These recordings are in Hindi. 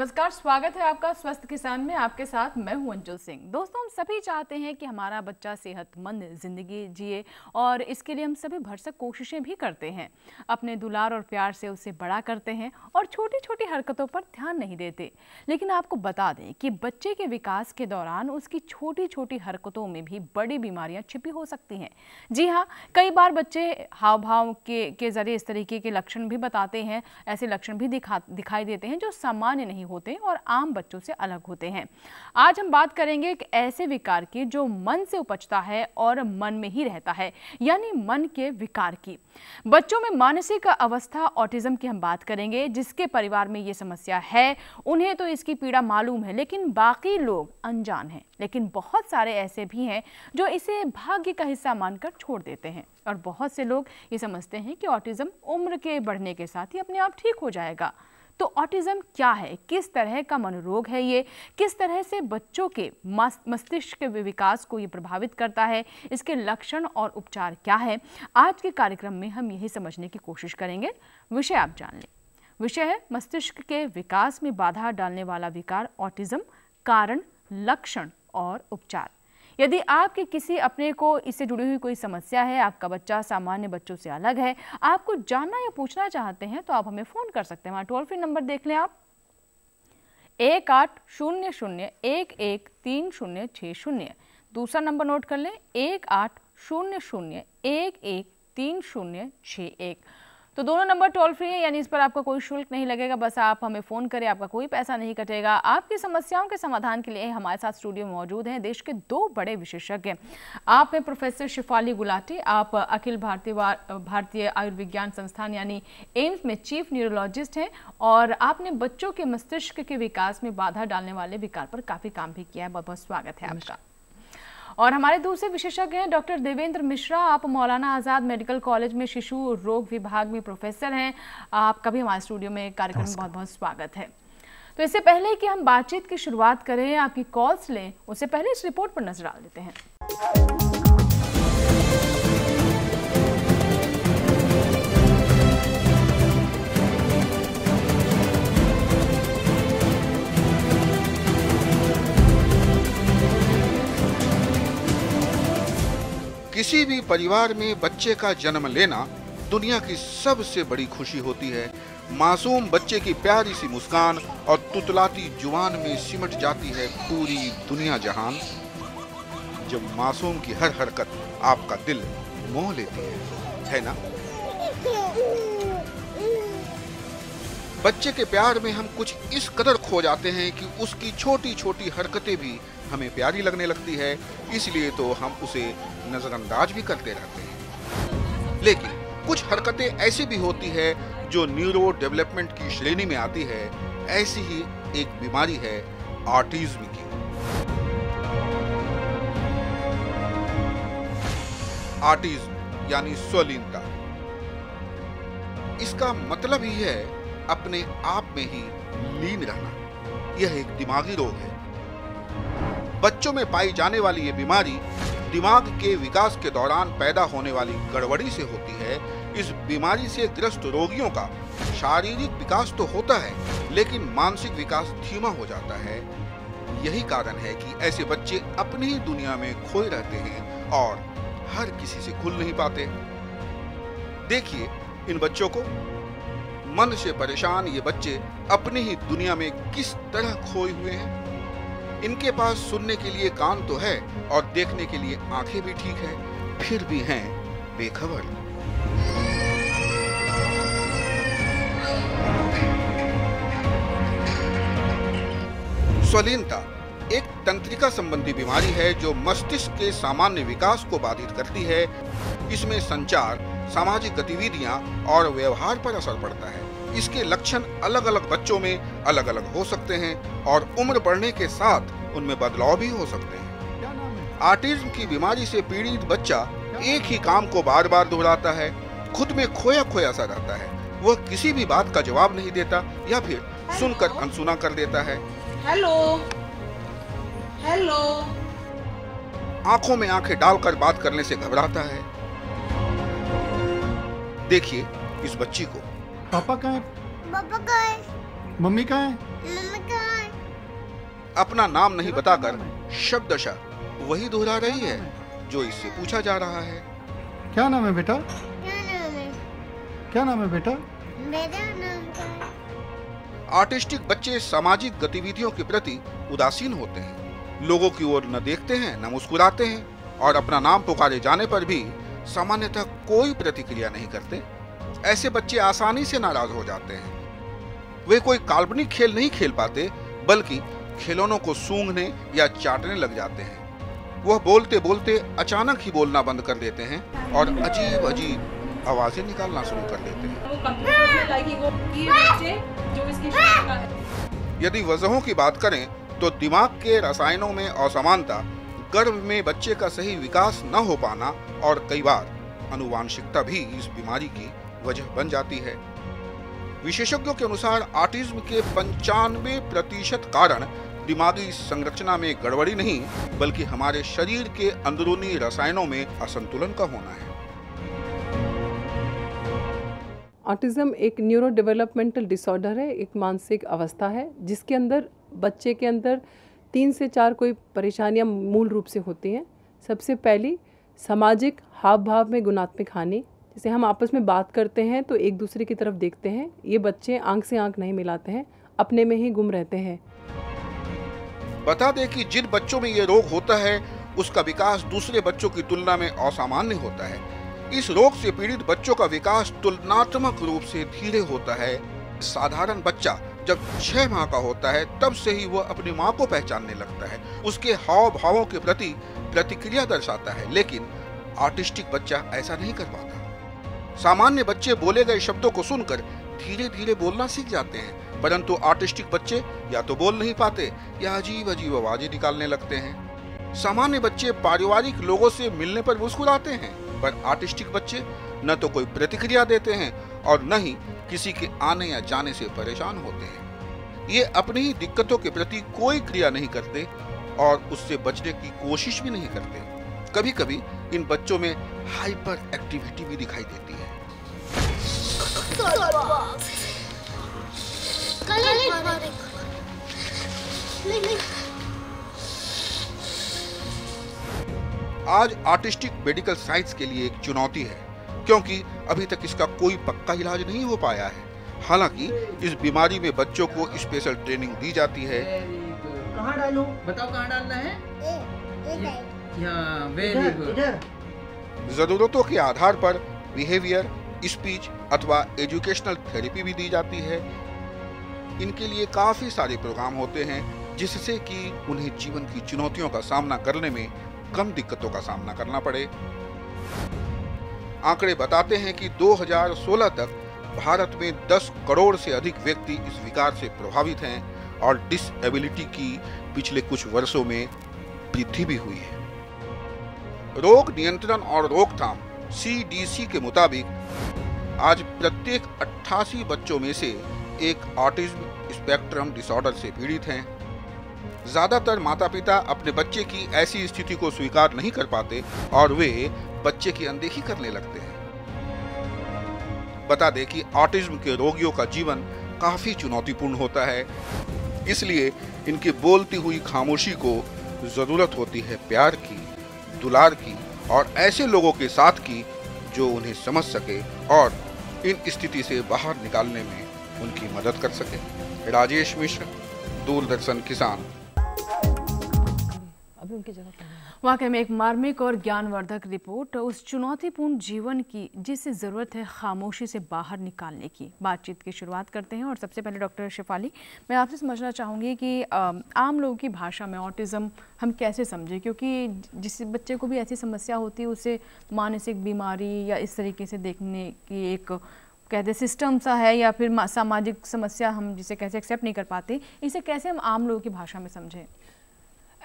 नमस्कार स्वागत है आपका स्वस्थ किसान में आपके साथ मैं हूं अंजुल सिंह दोस्तों हम सभी चाहते हैं कि हमारा बच्चा सेहतमंद ज़िंदगी जिए और इसके लिए हम सभी भरसक कोशिशें भी करते हैं अपने दुलार और प्यार से उसे बड़ा करते हैं और छोटी छोटी हरकतों पर ध्यान नहीं देते लेकिन आपको बता दें कि बच्चे के विकास के दौरान उसकी छोटी छोटी हरकतों में भी बड़ी बीमारियाँ छिपी हो सकती हैं जी हाँ कई बार बच्चे हाव भाव के के ज़रिए इस तरीके के लक्षण भी बताते हैं ऐसे लक्षण भी दिखा दिखाई देते हैं जो सामान्य नहीं होते हैं और आम बच्चों से अलग होते हैं आज हम बात करेंगे एक ऐसे विकार की जो मन से उपजता है और मन में ही रहता है यानी मन के विकार की बच्चों में मानसिक अवस्था ऑटिज्म की हम बात करेंगे जिसके परिवार में ये समस्या है उन्हें तो इसकी पीड़ा मालूम है लेकिन बाकी लोग अनजान हैं लेकिन बहुत सारे ऐसे भी हैं जो इसे भाग्य का हिस्सा मानकर छोड़ देते हैं और बहुत से लोग ये समझते हैं कि ऑटिज्म उम्र के बढ़ने के साथ ही अपने आप ठीक हो जाएगा तो ऑटिज़म क्या है किस तरह का मनोरोग है ये किस तरह से बच्चों के मस्तिष्क के विकास को ये प्रभावित करता है इसके लक्षण और उपचार क्या है आज के कार्यक्रम में हम यही समझने की कोशिश करेंगे विषय आप जान लें विषय है मस्तिष्क के विकास में बाधा डालने वाला विकार ऑटिज्म कारण लक्षण और उपचार यदि आपके किसी अपने को इससे जुड़ी हुई कोई समस्या है आपका बच्चा सामान्य बच्चों से अलग है आपको जानना या पूछना चाहते हैं तो आप हमें फ़ोन कर सकते हैं हमारा टोल फ्री नंबर देख लें आप एक आठ शून्य शून्य एक एक तीन शून्य छः शून्य दूसरा नंबर नोट कर लें एक आठ शून्य शून्य एक एक तीन शून्य छः एक तो दोनों नंबर टोल फ्री है यानी इस पर आपका कोई शुल्क नहीं लगेगा बस आप हमें फ़ोन करें आपका कोई पैसा नहीं कटेगा आपकी समस्याओं के समाधान के लिए हमारे साथ स्टूडियो में मौजूद हैं देश के दो बड़े विशेषज्ञ आप हैं प्रोफेसर शिफाली गुलाटी आप अखिल भारतीय भारतीय आयुर्विज्ञान संस्थान यानी एम्स में चीफ न्यूरोलॉजिस्ट हैं और आपने बच्चों के मस्तिष्क के विकास में बाधा डालने वाले विकार पर काफ़ी काम भी किया है बहुत बहुत स्वागत है आपका और हमारे दूसरे विशेषज्ञ हैं डॉक्टर देवेंद्र मिश्रा आप मौलाना आज़ाद मेडिकल कॉलेज में शिशु रोग विभाग में प्रोफेसर हैं आपका भी हमारे स्टूडियो में कार्यक्रम में बहुत बहुत स्वागत है तो इससे पहले कि हम बातचीत की शुरुआत करें आपकी कॉल्स लें उससे पहले इस रिपोर्ट पर नजर डाल देते हैं किसी भी परिवार में बच्चे का जन्म लेना दुनिया की सबसे बड़ी खुशी होती है मासूम बच्चे की प्यारी सी मुस्कान और तुतलाती जुबान में सिमट जाती है पूरी दुनिया जहान जब मासूम की हर हरकत आपका दिल मोह लेती है है ना बच्चे के प्यार में हम कुछ इस कदर खो जाते हैं कि उसकी छोटी छोटी हरकतें भी हमें प्यारी लगने लगती है इसलिए तो हम उसे नज़रअंदाज भी करते रहते हैं लेकिन कुछ हरकतें ऐसी भी होती है जो न्यूरो डेवलपमेंट की श्रेणी में आती है ऐसी ही एक बीमारी है ऑटिज्म की ऑटिज्म यानी स्वलीनता इसका मतलब ही है अपने आप में ही लीन रहना यह एक दिमागी रोग है बच्चों में पाई जाने वाली यह बीमारी दिमाग के विकास के दौरान पैदा होने वाली गड़बड़ी से होती है इस बीमारी से ग्रस्त रोगियों का शारीरिक विकास तो होता है लेकिन मानसिक विकास धीमा हो जाता है यही कारण है कि ऐसे बच्चे अपनी ही दुनिया में खोए रहते हैं और हर किसी से खुल नहीं पाते देखिए इन बच्चों को मन से परेशान ये बच्चे अपनी ही दुनिया में किस तरह खोए हुए हैं इनके पास सुनने के लिए कान तो है और देखने के लिए आंखें भी ठीक है फिर भी हैं बेखबर स्वलीनता एक तंत्रिका संबंधी बीमारी है जो मस्तिष्क के सामान्य विकास को बाधित करती है इसमें संचार सामाजिक गतिविधियाँ और व्यवहार पर असर पड़ता है इसके लक्षण अलग अलग बच्चों में अलग अलग हो सकते हैं और उम्र बढ़ने के साथ उनमें बदलाव भी हो सकते हैं आर्टिज्म की बीमारी से पीड़ित बच्चा एक ही काम को बार बार दोहराता है खुद में खोया खोया सा रहता है वह किसी भी बात का जवाब नहीं देता या फिर सुनकर अनसुना कर देता है हेलो हेलो आंखों में आंखें डालकर बात करने से घबराता है देखिए इस बच्ची को पापा कहाँ है पापा कहाँ है मम्मी कहाँ है मम्मी कहाँ है अपना नाम नहीं बताकर शब्दशा वही दोहरा रही है जो इससे पूछा जा रहा है क्या नाम है बेटा क्या नाम है बेटा आर्टिस्टिक बच्चे सामाजिक गतिविधियों के प्रति उदासीन होते हैं लोगों की ओर न देखते हैं न मुस्कुराते हैं और अपना नाम पुकारे जाने पर भी सामान्यतः कोई प्रतिक्रिया नहीं करते ऐसे बच्चे आसानी से नाराज हो जाते हैं वे कोई काल्पनिक खेल नहीं खेल पाते बल्कि खिलौनों को सूंघने या चाटने लग जाते हैं वह बोलते बोलते अचानक ही बोलना बंद कर देते हैं और अजीब अजीब आवाजें निकालना शुरू कर देते हैं यदि वजहों की बात करें तो दिमाग के रसायनों में असमानता गर्भ में बच्चे का सही विकास न हो पाना और कई बार अनुवांशिकता भी इस बीमारी की वजह बन जाती है विशेषज्ञों के अनुसार ऑटिज्म के पंचानवे प्रतिशत कारण दिमागी संरचना में गड़बड़ी नहीं बल्कि हमारे शरीर के अंदरूनी रसायनों में असंतुलन का होना है ऑटिज्म एक न्यूरो डेवलपमेंटल डिसऑर्डर है एक मानसिक अवस्था है जिसके अंदर बच्चे के अंदर तीन से चार कोई परेशानियां मूल रूप से होती हैं सबसे पहली सामाजिक हाव भाव में गुणात्मक हानि जैसे हम आपस में बात करते हैं तो एक दूसरे की तरफ देखते हैं ये बच्चे आंख से आंख नहीं मिलाते हैं अपने में ही गुम रहते हैं बता दें कि जिन बच्चों में ये रोग होता है उसका विकास दूसरे बच्चों की तुलना में असामान्य होता है इस रोग से पीड़ित बच्चों का विकास तुलनात्मक रूप से धीरे होता है साधारण बच्चा जब छह माह का होता है तब से ही वह अपनी माँ को पहचानने लगता है उसके हाव भावों के प्रति प्रतिक्रिया दर्शाता है लेकिन आर्टिस्टिक बच्चा ऐसा नहीं कर पाता सामान्य बच्चे बोले गए शब्दों को सुनकर धीरे धीरे बोलना सीख जाते हैं परंतु आर्टिस्टिक बच्चे या तो बोल नहीं पाते या अजीब अजीब आवाजें निकालने लगते हैं सामान्य बच्चे पारिवारिक लोगों से मिलने पर मुस्कुराते हैं पर आर्टिस्टिक बच्चे न तो कोई प्रतिक्रिया देते हैं और न ही किसी के आने या जाने से परेशान होते हैं ये अपनी ही दिक्कतों के प्रति कोई क्रिया नहीं करते और उससे बचने की कोशिश भी नहीं करते कभी कभी इन बच्चों में हाइपर एक्टिविटी भी दिखाई देती है आज आर्टिस्टिक मेडिकल साइंस के लिए एक चुनौती है क्योंकि अभी तक इसका कोई पक्का इलाज नहीं हो पाया है हालांकि इस बीमारी में बच्चों को स्पेशल ट्रेनिंग दी जाती है कहाँ डालो बताओ कहाँ डालना है जरूरतों के आधार पर बिहेवियर स्पीच अथवा एजुकेशनल थेरेपी भी दी जाती है इनके लिए काफ़ी सारे प्रोग्राम होते हैं जिससे कि उन्हें जीवन की चुनौतियों का सामना करने में कम दिक्कतों का सामना करना पड़े आंकड़े बताते हैं कि 2016 तक भारत में 10 करोड़ से अधिक व्यक्ति इस विकार से प्रभावित हैं और डिसएबिलिटी की पिछले कुछ वर्षों में वृद्धि भी हुई है रोग नियंत्रण और रोकथाम सीडीसी के मुताबिक आज प्रत्येक 88 बच्चों में से एक ऑटिज्म स्पेक्ट्रम डिसऑर्डर से पीड़ित हैं ज़्यादातर माता पिता अपने बच्चे की ऐसी स्थिति को स्वीकार नहीं कर पाते और वे बच्चे की अनदेखी करने लगते हैं बता दें कि ऑटिज्म के रोगियों का जीवन काफी चुनौतीपूर्ण होता है इसलिए इनकी बोलती हुई खामोशी को जरूरत होती है प्यार की दुलार की और ऐसे लोगों के साथ की जो उन्हें समझ सके और इन स्थिति से बाहर निकालने में उनकी मदद कर सके राजेश मिश्र दूरदर्शन किसान अभी उनकी जगह वाकई में एक मार्मिक और ज्ञानवर्धक रिपोर्ट उस चुनौतीपूर्ण जीवन की जिसे ज़रूरत है खामोशी से बाहर निकालने की बातचीत की शुरुआत करते हैं और सबसे पहले डॉक्टर शिफाली मैं आपसे समझना चाहूँगी कि आम लोगों की भाषा में ऑटिज़म हम कैसे समझें क्योंकि जिस बच्चे को भी ऐसी समस्या होती है उसे मानसिक बीमारी या इस तरीके से देखने की एक कहते सिस्टम सा है या फिर सामाजिक समस्या हम जिसे कैसे एक्सेप्ट नहीं कर पाते इसे कैसे हम आम लोगों की भाषा में समझें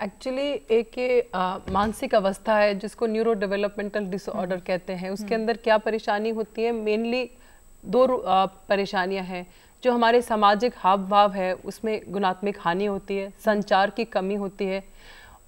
एक्चुअली एक ये मानसिक अवस्था है जिसको न्यूरो डेवलपमेंटल डिसऑर्डर कहते हैं उसके हम्म। अंदर क्या परेशानी होती है मेनली दो परेशानियां हैं जो हमारे सामाजिक हाव भाव है उसमें गुणात्मक हानि होती है संचार की कमी होती है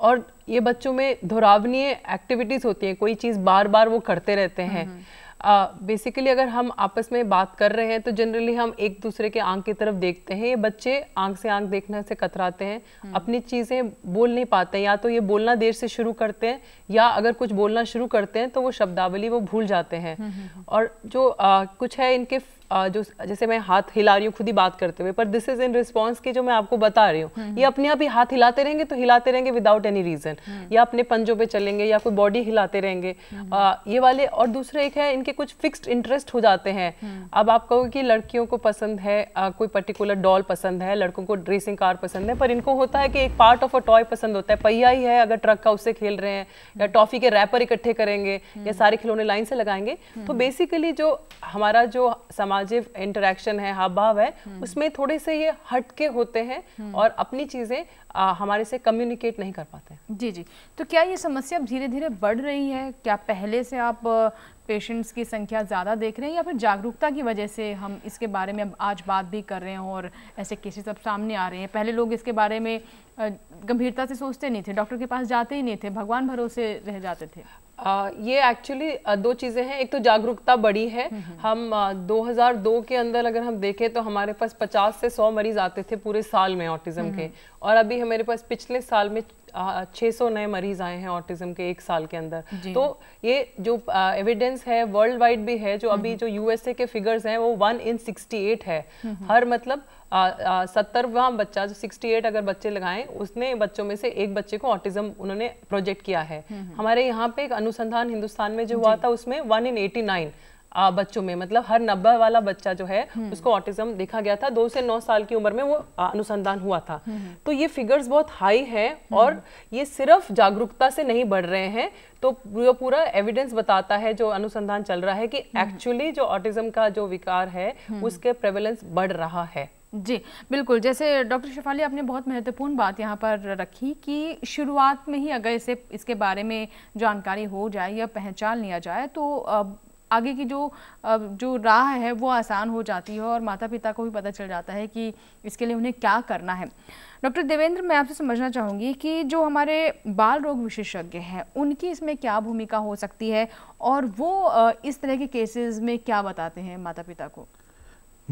और ये बच्चों में धुरावनीय एक्टिविटीज़ होती हैं कोई चीज़ बार बार वो करते रहते हैं हम्म, हम्म। बेसिकली अगर हम आपस में बात कर रहे हैं तो जनरली हम एक दूसरे के आंख की तरफ देखते हैं ये बच्चे आंख से आंख देखने से कतराते हैं हम्म। अपनी चीज़ें बोल नहीं पाते या तो ये बोलना देर से शुरू करते हैं या अगर कुछ बोलना शुरू करते हैं तो वो शब्दावली वो भूल जाते हैं हम्म, हम्म, और जो आ, कुछ है इनके जो जैसे मैं हाथ हिला रही हूँ खुद ही बात करते हुए पर दिस इज इन रिस्पॉन्स की जो मैं आपको बता रही हूँ हम्म, ये हम्म। अपने आप ही हाथ हिलाते रहेंगे तो हिलाते रहेंगे विदाउट एनी रीजन या अपने पंजों पे चलेंगे या कोई बॉडी हिलाते रहेंगे हम्म। आ, ये वाले और दूसरे एक है इनके कुछ फिक्स्ड इंटरेस्ट हो जाते हैं अब आप कहोगे कि लड़कियों को पसंद है आ, कोई पर्टिकुलर डॉल पसंद है लड़कों को ड्रेसिंग कार पसंद है पर इनको होता है कि एक पार्ट ऑफ अ टॉय पसंद होता है पहिया ही है अगर ट्रक का उससे खेल रहे हैं या टॉफी के रैपर इकट्ठे करेंगे या सारे खिलौने लाइन से लगाएंगे तो बेसिकली जो हमारा जो समाज सामाजिक इंटरेक्शन है हाव भाव है हम्म। उसमें थोड़े से ये हटके होते हैं हम्म। और अपनी चीज़ें हमारे से कम्युनिकेट नहीं कर पाते जी जी तो क्या ये समस्या धीरे धीरे बढ़ रही है क्या पहले से आप पेशेंट्स की संख्या ज़्यादा देख रहे हैं या फिर जागरूकता की वजह से हम इसके बारे में अब आज बात भी कर रहे हैं और ऐसे केसेस अब सामने आ रहे हैं पहले लोग इसके बारे में गंभीरता से सोचते नहीं थे डॉक्टर के पास जाते ही नहीं थे भगवान भरोसे रह जाते थे आ, ये एक्चुअली दो चीज़ें हैं एक तो जागरूकता बढ़ी है हम्म, हम्म। हम आ, 2002 के अंदर अगर हम देखें तो हमारे पास 50 से 100 मरीज आते थे पूरे साल में ऑटिज़म के हम्म, और अभी हमारे पास पिछले साल में 600 नए मरीज आए हैं ऑटिज्म के एक साल के अंदर तो ये जो एविडेंस है वर्ल्ड वाइड भी है जो अभी जो यूएसए के फिगर्स हैं वो वन इन सिक्सटी है हर मतलब सत्तरवा बच्चा जो 68 अगर बच्चे लगाएं उसने बच्चों में से एक बच्चे को ऑटिज्म उन्होंने प्रोजेक्ट किया है हम्म, हम्म। हमारे यहाँ पे एक अनुसंधान हिंदुस्तान में जो हुआ था उसमें वन इन एटी नाइन बच्चों में मतलब हर नब्बे वाला बच्चा जो है हम्म। उसको ऑटिज्म देखा गया था दो से नौ साल की उम्र में वो अनुसंधान हुआ था तो ये फिगर्स बहुत हाई है और ये सिर्फ जागरूकता से नहीं बढ़ रहे हैं तो जो पूरा एविडेंस बताता है जो अनुसंधान चल रहा है कि एक्चुअली जो ऑटिज्म का जो विकार है उसके प्रेवलेंस बढ़ रहा है जी बिल्कुल जैसे डॉक्टर शेफाली आपने बहुत महत्वपूर्ण बात यहाँ पर रखी कि शुरुआत में ही अगर इसे इसके बारे में जानकारी हो जाए या पहचान लिया जाए तो आगे की जो जो राह है वो आसान हो जाती है और माता पिता को भी पता चल जाता है कि इसके लिए उन्हें क्या करना है डॉक्टर देवेंद्र मैं आपसे समझना चाहूँगी कि जो हमारे बाल रोग विशेषज्ञ हैं उनकी इसमें क्या भूमिका हो सकती है और वो इस तरह के केसेस में क्या बताते हैं माता पिता को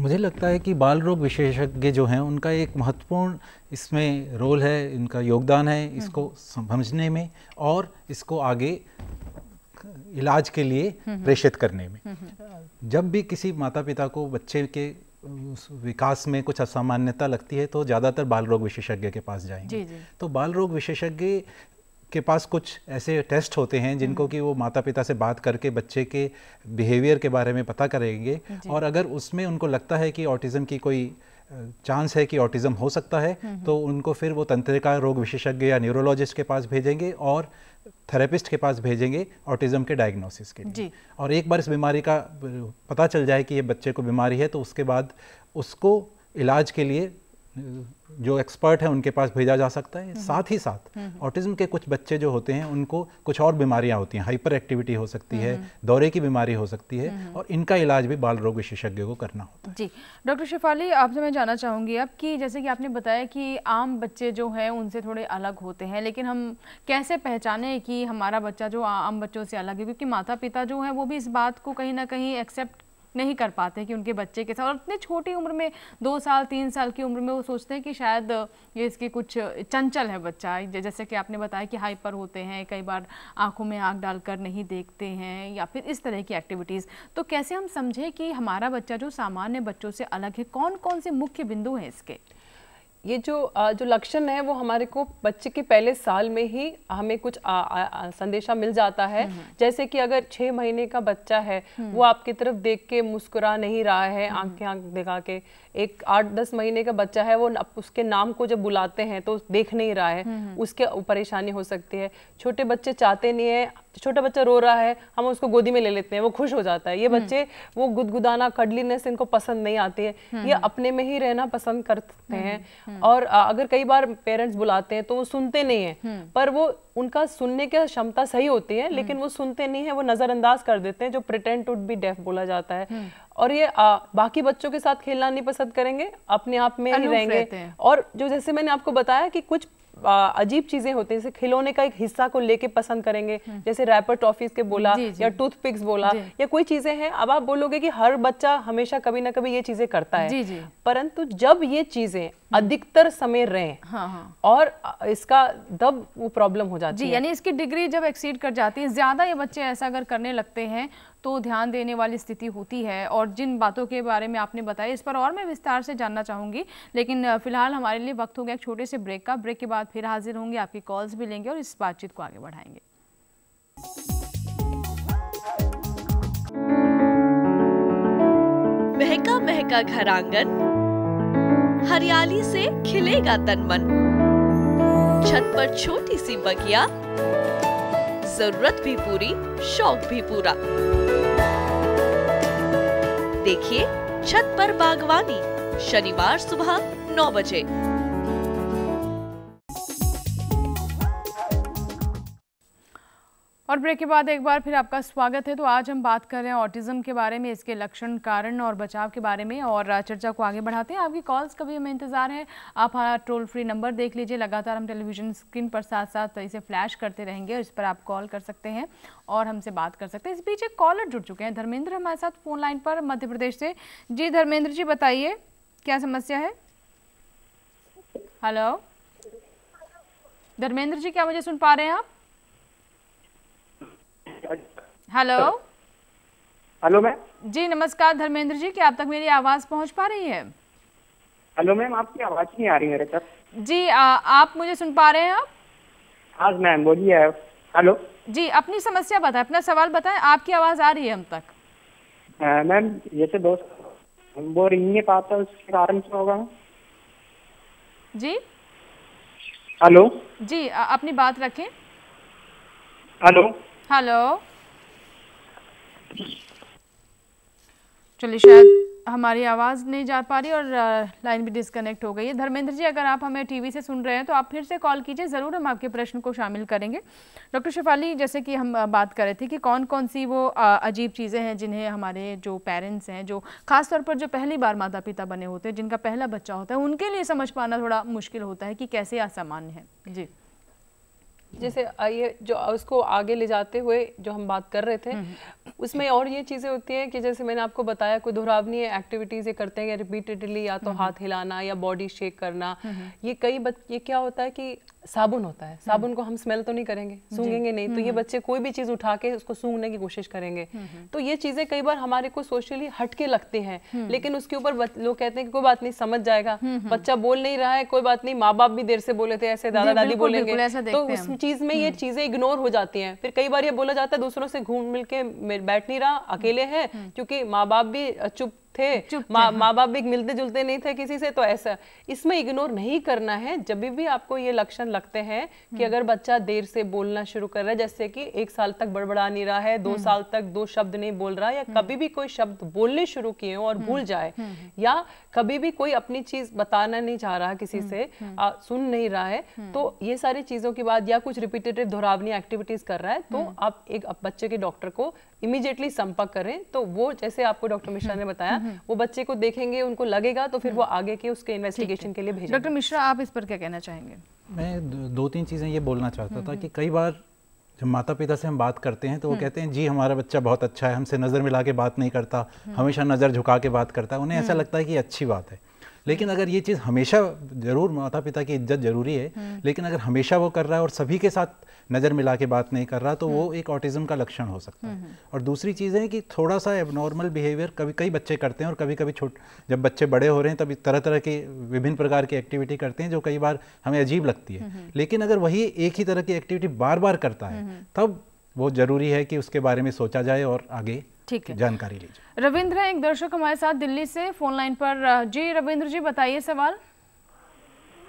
मुझे लगता है कि बाल रोग विशेषज्ञ जो हैं उनका एक महत्वपूर्ण इसमें रोल है इनका योगदान है इसको हम्म। समझने में और इसको आगे इलाज के लिए हम्म, हम्म। प्रेषित करने में जब भी किसी माता पिता को बच्चे के विकास में कुछ असामान्यता लगती है तो ज़्यादातर बाल रोग विशेषज्ञ के पास जाएंगे जी जी। तो बाल रोग विशेषज्ञ के पास कुछ ऐसे टेस्ट होते हैं जिनको हम्म। कि वो माता पिता से बात करके बच्चे के बिहेवियर के बारे में पता करेंगे और अगर उसमें उनको लगता है कि ऑटिज़म की कोई चांस है कि ऑटिज़म हो सकता है हम्म, तो हम्म। उनको फिर वो तंत्रिका रोग विशेषज्ञ या न्यूरोलॉजिस्ट के पास भेजेंगे और थेरेपिस्ट के पास भेजेंगे ऑटिज़म के डायग्नोसिस के लिए और एक बार इस बीमारी का पता चल जाए कि ये बच्चे को बीमारी है तो उसके बाद उसको इलाज के लिए जो एक्सपर्ट हैं उनके पास भेजा जा सकता है हम्म। साथ ही साथ ऑटिज्म हम्म। के कुछ बच्चे जो होते हैं उनको कुछ और बीमारियां होती हैं हाइपर एक्टिविटी हो सकती है हम्म। दौरे की बीमारी हो सकती है और इनका इलाज भी बाल रोग विशेषज्ञ को करना होता है जी डॉक्टर शिफाली आपसे मैं जानना चाहूँगी अब कि जैसे कि आपने बताया कि आम बच्चे जो हैं उनसे थोड़े अलग होते हैं लेकिन हम कैसे पहचाने कि हमारा बच्चा जो आम बच्चों से अलग है क्योंकि माता पिता जो है वो भी इस बात को कहीं ना कहीं एक्सेप्ट नहीं कर पाते कि उनके बच्चे के साथ और इतने छोटी उम्र में दो साल तीन साल की उम्र में वो सोचते हैं कि शायद ये इसकी कुछ चंचल है बच्चा जैसे कि आपने बताया कि हाइपर होते हैं कई बार आंखों में आँख डालकर नहीं देखते हैं या फिर इस तरह की एक्टिविटीज़ तो कैसे हम समझें कि हमारा बच्चा जो सामान्य बच्चों से अलग है कौन कौन से मुख्य बिंदु हैं इसके ये जो जो लक्षण है वो हमारे को बच्चे के पहले साल में ही हमें कुछ आ, आ, आ, संदेशा मिल जाता है हम्म, हम्म। जैसे कि अगर छह महीने का बच्चा है हम्म। वो आपकी तरफ देख के मुस्कुरा नहीं रहा है आंखें आंख दिखा के एक आठ दस महीने का बच्चा है वो उसके नाम को जब बुलाते हैं तो देख नहीं रहा है उसके परेशानी हो सकती है छोटे बच्चे चाहते नहीं है छोटा बच्चा रो रहा है हम उसको गोदी में ले लेते हैं वो खुश हो जाता है ये हम्म। बच्चे वो गुदगुदाना कडलीनेस इनको पसंद नहीं आती है ये हम्म। अपने में ही रहना पसंद करते हैं हम्म। और अगर कई बार पेरेंट्स बुलाते हैं तो वो सुनते नहीं है पर वो उनका सुनने की क्षमता सही होती है लेकिन वो सुनते नहीं है वो नज़रअंदाज कर देते हैं जो प्रिटेंट टू बी डेफ बोला जाता है और ये आ, बाकी बच्चों के साथ खेलना नहीं पसंद करेंगे अपने आप में ही रहेंगे और जो जैसे मैंने आपको बताया कि कुछ अजीब चीजें होती हैं जैसे खिलौने का एक हिस्सा को लेके पसंद करेंगे हम्म। जैसे रैपर टॉफीज के बोला जी, जी, या टूथपिक्स बोला या कोई चीजें हैं अब आप बोलोगे कि हर बच्चा हमेशा कभी ना कभी ये चीजें करता है परंतु जब ये चीजें हम्म। अधिकतर समय रहे हाँ, हाँ। और इसका दब वो प्रॉब्लम हो जाती है यानी इसकी डिग्री जब एक्सीड कर जाती है ज्यादा ये बच्चे ऐसा अगर करने लगते हैं तो ध्यान देने वाली स्थिति होती है और जिन बातों के बारे में आपने बताया इस पर और मैं विस्तार से जानना चाहूँगी लेकिन फ़िलहाल हमारे लिए वक्त हो गया एक छोटे से ब्रेक का ब्रेक के बाद फिर हाजिर होंगे आपकी कॉल्स भी लेंगे और इस बातचीत को आगे बढ़ाएंगे महका महका घर आंगन हरियाली से खिलेगा तन मन छत पर छोटी सी बगिया जरूरत भी पूरी शौक भी पूरा देखिए छत पर बागवानी शनिवार सुबह नौ बजे और ब्रेक के बाद एक बार फिर आपका स्वागत है तो आज हम बात कर रहे हैं ऑटिज्म के बारे में इसके लक्षण कारण और बचाव के बारे में और चर्चा को आगे बढ़ाते हैं आपकी कॉल्स का भी हमें इंतज़ार है आप हमारा टोल फ्री नंबर देख लीजिए लगातार हम टेलीविजन स्क्रीन पर साथ साथ इसे फ्लैश करते रहेंगे और इस पर आप कॉल कर सकते हैं और हमसे बात कर सकते हैं इस बीच एक कॉलर जुड़ चुके हैं धर्मेंद्र हमारे साथ फ़ोन लाइन पर मध्य प्रदेश से जी धर्मेंद्र जी बताइए क्या समस्या है हेलो धर्मेंद्र जी क्या मुझे सुन पा रहे हैं आप हेलो हेलो मैम जी नमस्कार धर्मेंद्र जी क्या आप तक मेरी आवाज पहुंच पा रही है हेलो मैम आपकी आवाज नहीं आ रही मेरे तक जी आ, आप मुझे सुन पा रहे हैं आप हाँ मैम बोलिए हेलो जी अपनी समस्या बताए अपना सवाल बताएं आपकी आवाज आ रही है हम तक मैम जैसे दोस्त वो रिंग नहीं पाता उसके कारण क्या होगा जी हेलो जी अपनी बात रखें हेलो हेलो चलिए शायद हमारी आवाज़ नहीं जा पा रही और लाइन भी डिस्कनेक्ट हो गई है धर्मेंद्र जी अगर आप हमें टीवी से सुन रहे हैं तो आप फिर से कॉल कीजिए ज़रूर हम आपके प्रश्न को शामिल करेंगे डॉक्टर शिफाली जैसे कि हम बात कर रहे थे कि कौन कौन सी वो अजीब चीज़ें हैं जिन्हें हमारे जो पेरेंट्स हैं जो खासतौर पर जो पहली बार माता पिता बने होते हैं जिनका पहला बच्चा होता है उनके लिए समझ पाना थोड़ा मुश्किल होता है कि कैसे असामान्य है जी जैसे ये जो उसको आगे ले जाते हुए जो हम बात कर रहे थे हम्म, हम्म। उसमें और ये चीज़ें होती हैं कि जैसे मैंने आपको बताया कोई दुरावनीय एक्टिविटीज़ ये करते हैं या रिपीटेडली या तो हम्म, हाथ हिलाना या बॉडी शेक करना ये कई बच ये क्या होता है कि साबुन होता है हम्म। साबुन को हम स्मेल तो नहीं करेंगे सूंघेंगे नहीं तो ये हम्म। बच्चे कोई भी चीज़ उठा के उसको सूंघने की कोशिश करेंगे हम्म, तो ये चीज़ें कई बार हमारे को सोशली हटके लगती हैं लेकिन उसके ऊपर लोग कहते हैं कि कोई बात नहीं समझ जाएगा बच्चा बोल नहीं रहा है कोई बात नहीं माँ बाप भी देर से बोले थे ऐसे दादा दादी बोलेंगे तो उस चीज़ में ये चीज़ें इग्नोर हो जाती है फिर कई बार ये बोला जाता है दूसरों से घूम मिल के बैठ नहीं रहा अकेले है क्योंकि माँ बाप भी चुप थे माँ बाप भी मिलते जुलते नहीं थे किसी से तो ऐसा इसमें इग्नोर नहीं करना है जब भी आपको ये लक्षण लगते हैं कि हम्म। अगर बच्चा देर से बोलना शुरू कर रहा है जैसे कि एक साल तक बड़बड़ा नहीं रहा है दो हम्म। साल तक दो शब्द नहीं बोल रहा या हम्म। कभी भी कोई शब्द बोलने शुरू किए हो और भूल जाए या कभी भी कोई अपनी चीज बताना नहीं चाह रहा किसी से सुन नहीं रहा है तो ये सारी चीजों के बाद या कुछ रिपीटेटिव दोहरावनी एक्टिविटीज कर रहा है तो आप एक बच्चे के डॉक्टर को इमीडिएटली संपर्क करें तो वो जैसे आपको डॉक्टर मिश्रा ने बताया हम्म। वो बच्चे को देखेंगे उनको लगेगा तो फिर वो हम्म। आगे के उसके इन्वेस्टिगेशन के लिए भेजेंगे डॉक्टर मिश्रा आप इस पर क्या कहना चाहेंगे मैं दो तीन चीज़ें ये बोलना चाहता था हम्म, कि कई बार जब माता पिता से हम बात करते हैं तो वो कहते हैं जी हमारा बच्चा बहुत अच्छा है हमसे नज़र मिला के बात नहीं करता हमेशा नज़र झुका के बात करता है उन्हें ऐसा लगता है कि अच्छी बात है लेकिन अगर ये चीज़ हमेशा ज़रूर माता पिता की इज्जत ज़रूरी है हम्म। लेकिन अगर हमेशा वो कर रहा है और सभी के साथ नज़र मिला के बात नहीं कर रहा तो वो हम्म। एक ऑटिज्म का लक्षण हो सकता है हम्म, और दूसरी चीज़ है कि थोड़ा सा एबनॉर्मल बिहेवियर कभी कई बच्चे करते हैं और कभी कभी छोट जब बच्चे बड़े हो रहे हैं तभी तरह तरह के विभिन्न प्रकार की एक्टिविटी करते हैं जो कई बार हमें अजीब लगती है लेकिन अगर वही एक ही तरह की एक्टिविटी बार बार करता है तब वो ज़रूरी है कि उसके बारे में सोचा जाए और आगे ठीक है जानकारी लीजिए रविंद्र एक दर्शक हमारे साथ दिल्ली से फोन लाइन पर जी रविंद्र जी बताइए सवाल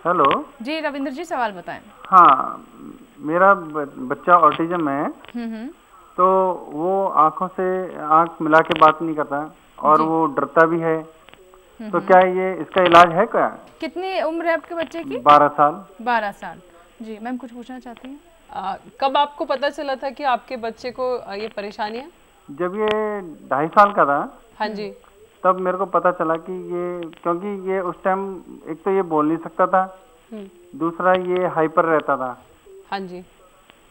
हेलो जी रविंद्र जी सवाल बताएं हाँ मेरा बच्चा ऑटिज्म है हम्म, हम्म। तो वो आंखों से आंख मिला के बात नहीं करता और वो डरता भी है हम्म, तो क्या ये इसका इलाज है क्या कितनी उम्र है आपके बच्चे की बारह साल बारह साल जी मैम कुछ पूछना चाहती हूँ कब आपको पता चला था कि आपके बच्चे को ये परेशानी है जब ये ढाई साल का था हाँ जी तब मेरे को पता चला कि ये क्योंकि ये उस टाइम एक तो ये बोल नहीं सकता था हम्म। दूसरा ये हाइपर रहता था हाँ जी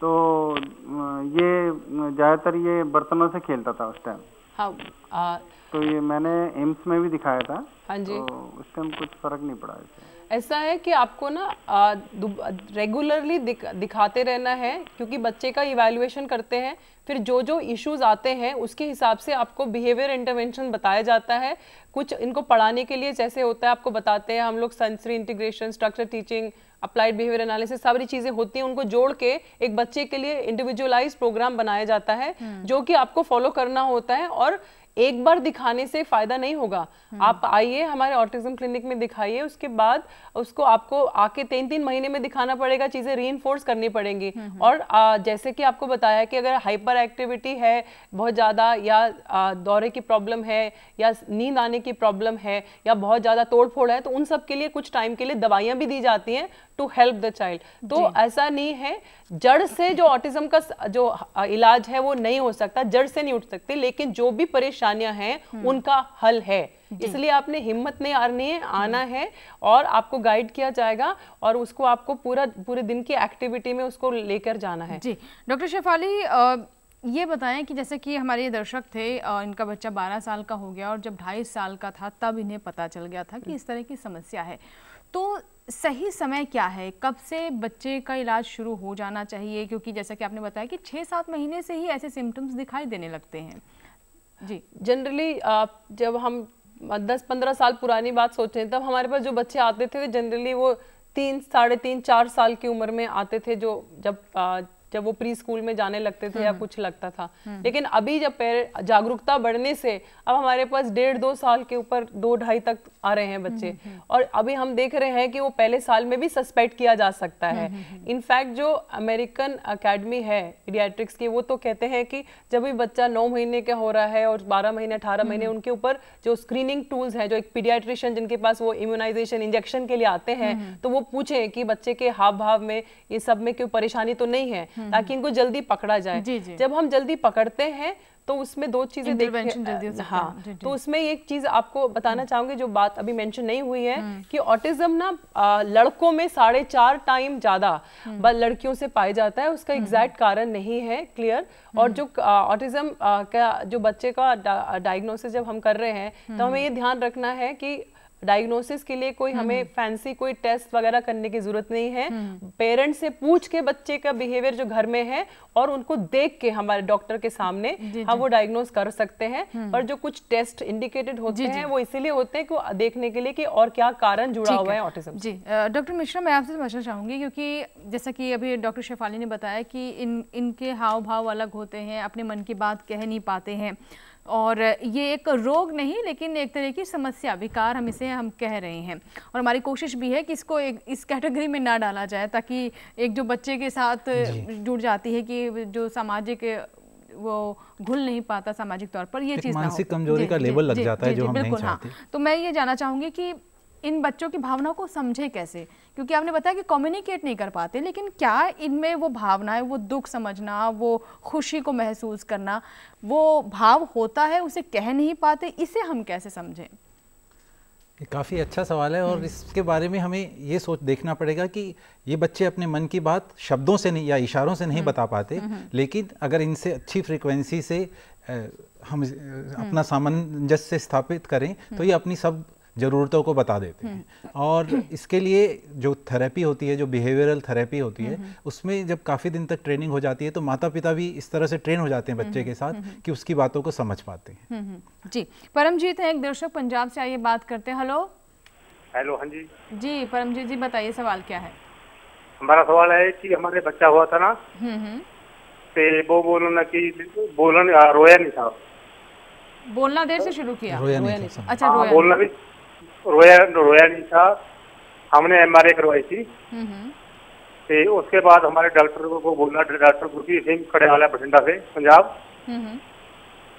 तो ये ज़्यादातर ये बर्तनों से खेलता था उस टाइम हाँ, आ... तो ये मैंने एम्स में भी दिखाया था हाँ जी तो उस टाइम कुछ फर्क नहीं पड़ा इसे। ऐसा है कि आपको ना रेगुलरली दिख, दिखाते रहना है क्योंकि बच्चे का इवेल्युएशन करते हैं फिर जो जो इश्यूज आते हैं उसके हिसाब से आपको बिहेवियर इंटरवेंशन बताया जाता है कुछ इनको पढ़ाने के लिए जैसे होता है आपको बताते हैं हम लोग sensory integration structure teaching applied behaviour analysis सारी चीज़ें होती हैं उनको जोड़ के एक बच्चे के लिए इंडिविजुअलाइज प्रोग्राम बनाया जाता है हम्म। जो कि आपको फॉलो करना होता है और एक बार दिखाने से फायदा नहीं होगा हम्म। आप आइए हमारे ऑटिज्म क्लिनिक में दिखाइए उसके बाद उसको आपको आके तीन तीन महीने में दिखाना पड़ेगा चीजें री करनी पड़ेंगी हम्म, हम्म। और आ, जैसे कि आपको बताया कि अगर हाइपर एक्टिविटी है बहुत ज्यादा या आ, दौरे की प्रॉब्लम है या नींद आने की प्रॉब्लम है या बहुत ज्यादा तोड़ फोड़ है तो उन सब के लिए कुछ टाइम के लिए दवाइयां भी दी जाती हैं टू हेल्प द चाइल्ड तो ऐसा नहीं है जड़ से जो ऑटिज्म का जो इलाज है वो नहीं हो सकता जड़ से नहीं उठ सकती लेकिन जो भी परेशान परेशानियां हैं उनका हल है इसलिए आपने हिम्मत नहीं हारनी है आना है और आपको गाइड किया जाएगा और उसको आपको पूरा पूरे दिन की एक्टिविटी में उसको लेकर जाना है जी डॉक्टर शेफाली ये बताएं कि जैसे कि हमारे दर्शक थे इनका बच्चा 12 साल का हो गया और जब ढाई साल का था तब इन्हें पता चल गया था कि हम्म। इस तरह की समस्या है तो सही समय क्या है कब से बच्चे का इलाज शुरू हो जाना चाहिए क्योंकि जैसा कि आपने बताया कि छः सात महीने से ही ऐसे सिम्टम्स दिखाई देने लगते हैं जी जनरली जब हम दस पंद्रह साल पुरानी बात हैं तब हमारे पास जो बच्चे आते थे जनरली वो तीन साढ़े तीन चार साल की उम्र में आते थे जो जब जब वो प्री स्कूल में जाने लगते थे या हम्म। कुछ लगता था हम्म। लेकिन अभी जब जागरूकता बढ़ने से अब हमारे पास डेढ़ दो साल के ऊपर दो ढाई तक आ रहे हैं बच्चे हम्म, और अभी हम देख रहे हैं कि वो पहले साल में भी सस्पेक्ट किया जा सकता है इनफैक्ट जो अमेरिकन अकेडमी है पीडियाट्रिक्स की वो तो कहते हैं कि जब भी बच्चा नौ महीने का हो रहा है और बारह महीने अठारह महीने उनके ऊपर जो स्क्रीनिंग टूल्स हैं जो एक पीडियाट्रिशियन जिनके पास वो इम्यूनाइजेशन इंजेक्शन के लिए आते हैं तो वो पूछें कि बच्चे के हाव भाव में ये सब में कोई परेशानी तो नहीं है हम्म, ताकि हम्म। इनको जल्दी पकड़ा जाए जी जी। जब हम जल्दी पकड़ते हैं तो उसमें दो चीजें देखिए हाँ जी, जी. तो उसमें एक चीज आपको बताना हम्म। चाहूंगी जो बात अभी मेंशन नहीं हुई है कि ऑटिज्म ना लड़कों में साढ़े चार टाइम ज्यादा लड़कियों से पाया जाता है उसका एग्जैक्ट कारण नहीं है क्लियर और जो ऑटिज्म का जो बच्चे का डायग्नोसिस जब हम कर रहे हैं तो हमें ये ध्यान रखना है कि डायग्नोसिस के लिए कोई हमें फैंसी हम्म। कोई टेस्ट वगैरह करने की जरूरत नहीं है पेरेंट्स हम्म। से पूछ के बच्चे का बिहेवियर जो घर में है और उनको देख के हमारे डॉक्टर के सामने हम हाँ वो डायग्नोस कर सकते हैं और हम्म। जो कुछ टेस्ट इंडिकेटेड होते हैं वो इसीलिए होते हैं कि देखने के लिए कि और क्या कारण जुड़ा हुआ है ऑटिज्म जी डॉक्टर मिश्रा मैं आपसे समझना चाहूंगी क्योंकि जैसा कि अभी डॉक्टर शेफाली ने बताया कि इन इनके हाव भाव अलग होते हैं अपने मन की बात कह नहीं पाते हैं और ये एक रोग नहीं लेकिन एक तरह की समस्या विकार हम इसे हम कह रहे हैं और हमारी कोशिश भी है कि इसको एक इस कैटेगरी में ना डाला जाए ताकि एक जो बच्चे के साथ जुड़ जाती है कि जो सामाजिक वो घुल नहीं पाता सामाजिक तौर पर ये चीज़ मानसिक कमजोरी का लेबल लग जाता है जो हम नहीं हाँ। चाहते तो मैं ये जानना चाहूँगी कि इन बच्चों की भावनाओं को समझे कैसे क्योंकि आपने बताया कि कम्युनिकेट नहीं कर पाते लेकिन क्या इनमें वो भावनाएं वो दुख समझना वो खुशी को महसूस करना वो भाव होता है उसे कह नहीं पाते इसे हम कैसे समझें ये काफ़ी अच्छा सवाल है और हम्म। इसके बारे में हमें ये सोच देखना पड़ेगा कि ये बच्चे अपने मन की बात शब्दों से नहीं या इशारों से नहीं हम्म। बता पाते हम्म। लेकिन अगर इनसे अच्छी फ्रिक्वेंसी से हम अपना सामंजस्य स्थापित करें तो ये अपनी सब ज़रूरतों को बता देते हैं हम्म। और इसके लिए जो थेरेपी होती है जो बिहेवियरल थेरेपी होती है हम्म। उसमें जब काफ़ी दिन तक ट्रेनिंग हो जाती है तो माता पिता भी इस तरह से ट्रेन हो जाते हैं बच्चे हम्म, के साथ कि उसकी बातों को समझ पाते हैं जी परमजीत है एक दर्शक पंजाब से आइए बात करते हैं हेलो हेलो हाँ जी जी परमजीत जी बताइए सवाल क्या है हमारा सवाल है कि हमारे बच्चा हुआ था ना तो वो बोलो ना कि बोलन रोया नहीं था बोलना देर से शुरू किया रोया नहीं था अच्छा रोया हाँ, बोलना भी रोया रोया नहीं था हमने एम आर आई करवाई थी ते उसके बाद हमारे डॉक्टर को बोला डॉक्टर गुरकीत सिंह कड़ियाला बठिंडा से पंजाब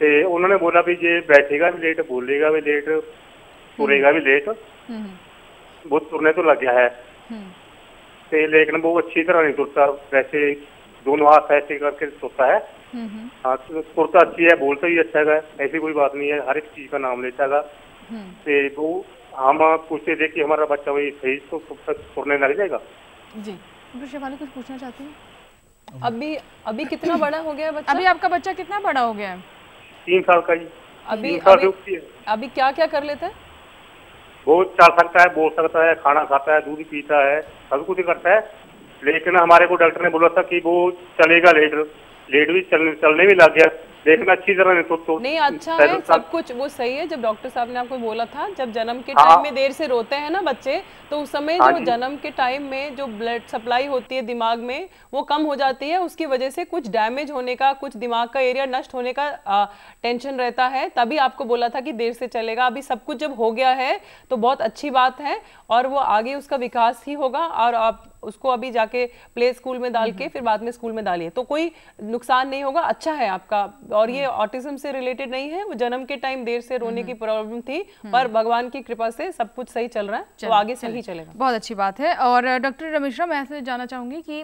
ते उन्होंने बोला भी जे बैठेगा भी लेट बोलेगा भी लेट तुरेगा भी लेट बहुत तुरने तो लग गया है हम्म। ते लेकिन वो अच्छी तरह नहीं तुरता वैसे दोनों हाथ ऐसे करके सोता है हाँ तो तुरता अच्छी है बोलता भी अच्छा है ऐसी कोई बात नहीं है हर एक चीज का नाम लेता है हम्म। ते वो हम पूछते थे कि हमारा बच्चा वही सही तो छोड़ने लग जाएगा जी वाले कुछ पूछना चाहते हैं अभी अभी कितना बड़ा हो गया बच्चा अभी आपका बच्चा कितना बड़ा हो गया है तीन साल का ही अभी अभी, अभी क्या क्या कर लेता है वो चल सकता है बोल सकता है खाना खाता है दूध पीता है सब कुछ करता है लेकिन हमारे को डॉक्टर ने बोला था कि वो चलेगा लेट लेट भी चलने चलने भी लग गया देखना अच्छी तरह ने तो, तो नहीं अच्छा है सब कुछ वो सही है जब डॉक्टर साहब ने आपको बोला था जब जन्म के टाइम हाँ। में देर से रोते हैं ना बच्चे तो उस समय हाँ जो जन्म के टाइम में जो ब्लड सप्लाई होती है दिमाग में वो कम हो जाती है उसकी वजह से कुछ डैमेज होने का कुछ दिमाग का एरिया नष्ट होने का आ, टेंशन रहता है तभी आपको बोला था कि देर से चलेगा अभी सब कुछ जब हो गया है तो बहुत अच्छी बात है और वो आगे उसका विकास ही होगा और आप उसको अभी जाके प्ले स्कूल में डाल के हम्म। फिर बाद में स्कूल में डालिए तो कोई नुकसान नहीं होगा अच्छा है आपका और ये ऑटिज्म हम्म। से रिलेटेड नहीं है वो जन्म के टाइम देर से रोने की प्रॉब्लम हम्म। थी हम्म। पर भगवान की कृपा से सब कुछ सही चल रहा है तो आगे सही चलेगा बहुत अच्छी बात है और डॉक्टर रमेश मैं ऐसे जानना चाहूंगी कि